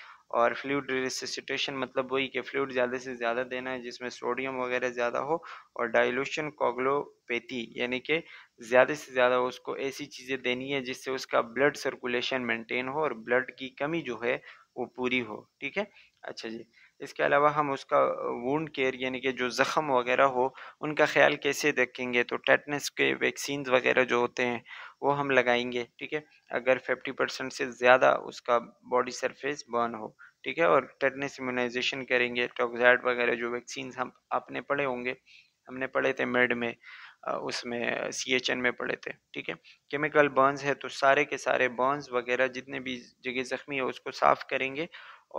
और फ्लूड रिसिटेशन मतलब वही कि फ्लूड ज़्यादा से ज़्यादा देना है जिसमें सोडियम वगैरह ज़्यादा हो और डायलोशन कोगलोपैथी यानी कि ज़्यादा से ज़्यादा उसको ऐसी चीज़ें देनी है जिससे उसका ब्लड सर्कुलेशन मेंटेन हो और ब्लड की कमी जो है वो पूरी हो ठीक है अच्छा जी इसके अलावा हम उसका वूंड केयर यानी कि जो ज़ख़म वगैरह हो उनका ख्याल कैसे रखेंगे तो टेटनस के वैक्सीन वगैरह जो होते हैं वो हम लगाएंगे ठीक है अगर फिफ्टी परसेंट से ज़्यादा उसका बॉडी सरफेस बर्न हो ठीक है और टेटनस इम्यूनाइजेशन करेंगे टॉक्साइड वगैरह जो वैक्सीन हम आपने पढ़े होंगे हमने पढ़े थे मेड में उसमें सी एच एन में पड़े थे ठीक है केमिकल बर्न्स है तो सारे के सारे बर्न्स वगैरह जितने भी जगह ज़ख्मी है उसको साफ़ करेंगे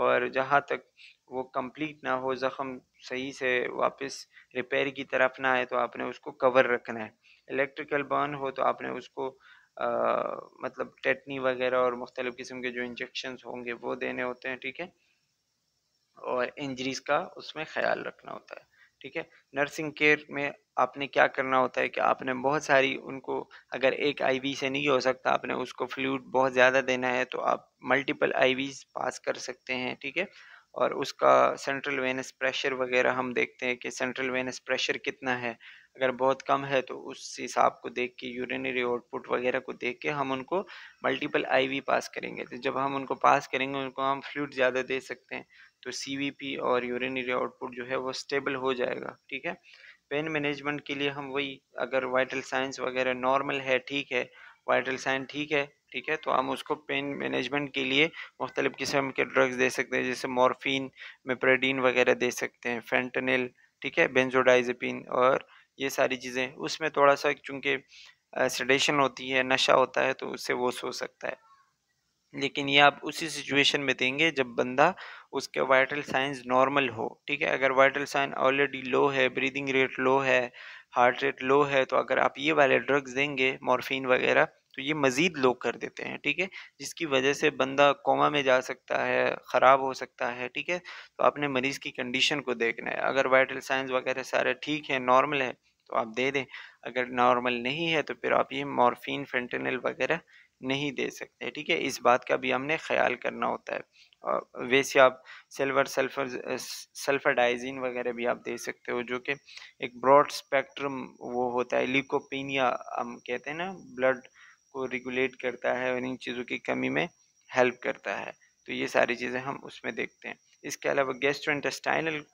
और जहाँ तक वो कंप्लीट ना हो ज़ख़म सही से वापस रिपेयर की तरफ ना आए तो आपने उसको कवर रखना है इलेक्ट्रिकल बर्न हो तो आपने उसको आ, मतलब टेटनी वगैरह और मुख्तलिफ़ किस्म के जो इंजेक्शन होंगे वो देने होते हैं ठीक है और इंजरीज़ का उसमें ख्याल रखना होता है ठीक है नर्सिंग केयर में आपने क्या करना होता है कि आपने बहुत सारी उनको अगर एक आईवी से नहीं हो सकता आपने उसको फ्लूड बहुत ज़्यादा देना है तो आप मल्टीपल आईवीज पास कर सकते हैं ठीक है और उसका सेंट्रल वेनस प्रेशर वगैरह हम देखते हैं कि सेंट्रल वेनस प्रेशर कितना है अगर बहुत कम है तो उस हिसाब को देख के यूरिनरी आउटपुट वगैरह को देख के हम उनको मल्टीपल आईवी पास करेंगे तो जब हम उनको पास करेंगे उनको हम फ्लूड ज़्यादा दे सकते हैं तो सी और यूरिनरी आउटपुट जो है वो स्टेबल हो जाएगा ठीक है पेन मैनेजमेंट के लिए हम वही अगर वाइटल साइंस वगैरह नॉर्मल है ठीक है वाइटल साइन ठीक है ठीक है तो हम उसको पेन मैनेजमेंट के लिए मुख्तलिफ़ किस्म के ड्रग्स दे सकते हैं जैसे मॉर्फिन मेप्रेडीन वगैरह दे सकते हैं फेंटनिल ठीक है बेंजोडाइजपिन और ये सारी चीज़ें उसमें थोड़ा सा चूँकि सेडेशन होती है नशा होता है तो उससे वो सो सकता है लेकिन ये आप उसी सिचुएशन में देंगे जब बंदा उसके वाइटल साइंस नॉर्मल हो ठीक है अगर वाइटल साइन ऑलरेडी लो है ब्रीदिंग रेट लो है हार्ट रेट लो है तो अगर आप ये वाले ड्रग्स देंगे मॉर्फिन वगैरह तो ये मज़ीद लो कर देते हैं ठीक है जिसकी वजह से बंदा कोमा में जा सकता है ख़राब हो सकता है ठीक है तो आपने मरीज़ की कंडीशन को देखना है अगर वाइटल साइंस वगैरह सारे ठीक है नॉर्मल है तो आप दे दें अगर नॉर्मल नहीं है तो फिर आप ये मॉर्फिन फेंटेनल वगैरह नहीं दे सकते ठीक है इस बात का भी हमने ख्याल करना होता है और वैसे आप सिल्वर सल्फर सल्फर वगैरह भी आप दे सकते हो जो कि एक ब्रॉड स्पेक्ट्रम वो होता है लिकोपिनिया हम कहते हैं ना ब्लड को रेगुलेट करता है और इन चीज़ों की कमी में हेल्प करता है तो ये सारी चीज़ें हम उसमें देखते हैं इसके अलावा गेस्ट्रोइंटेस्टाइनल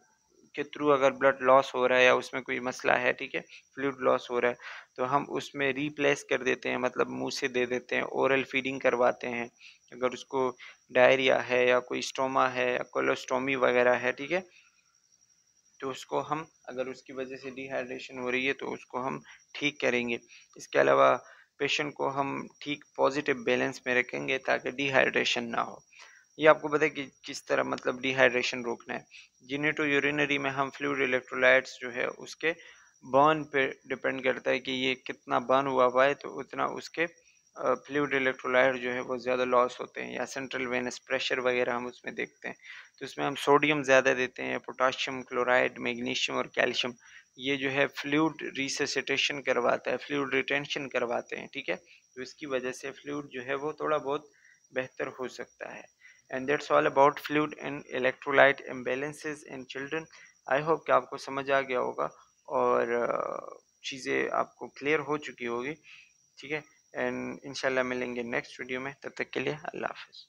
के थ्रू अगर ब्लड लॉस हो रहा है या उसमें कोई मसला है ठीक है फ्लूड लॉस हो रहा है तो हम उसमें रिप्लेस कर देते हैं मतलब मुंह से दे देते हैं ओरल फीडिंग करवाते हैं अगर उसको डायरिया है या कोई स्टोमा है या कोलोस्टोमी वगैरह है ठीक है तो उसको हम अगर उसकी वजह से डिहाइड्रेशन हो रही है तो उसको हम ठीक करेंगे इसके अलावा पेशेंट को हम ठीक पॉजिटिव बैलेंस में रखेंगे ताकि डिहाइड्रेशन ना हो ये आपको पता है कि किस तरह मतलब डिहाइड्रेशन रोकना है जीनेटो तो यूरिनरी में हम फ्लूड इलेक्ट्रोलाइट्स जो है उसके बर्न पे डिपेंड करता है कि ये कितना बर्न हुआ हुआ है तो उतना उसके फ्लूड इलेक्ट्रोलाइट जो है वो ज़्यादा लॉस होते हैं या सेंट्रल वेनस प्रेशर वगैरह हम उसमें देखते हैं तो उसमें हम सोडियम ज़्यादा देते हैं पोटाशियम क्लोराइड मैग्नीशियम और कैल्शियम ये जो है फ्लूड रिससेटेशन करवाता है फ्लूड रिटेंशन करवाते हैं ठीक है तो इसकी वजह से फ्लूड जो है वो थोड़ा बहुत बेहतर हो सकता है and that's all about fluid and electrolyte imbalances in children I hope कि आपको समझ आ गया होगा और चीज़ें आपको क्लियर हो चुकी होगी ठीक है एंड इंशाल्लाह मिलेंगे नेक्स्ट वीडियो में तब तक के लिए अल्लाह हाफिज़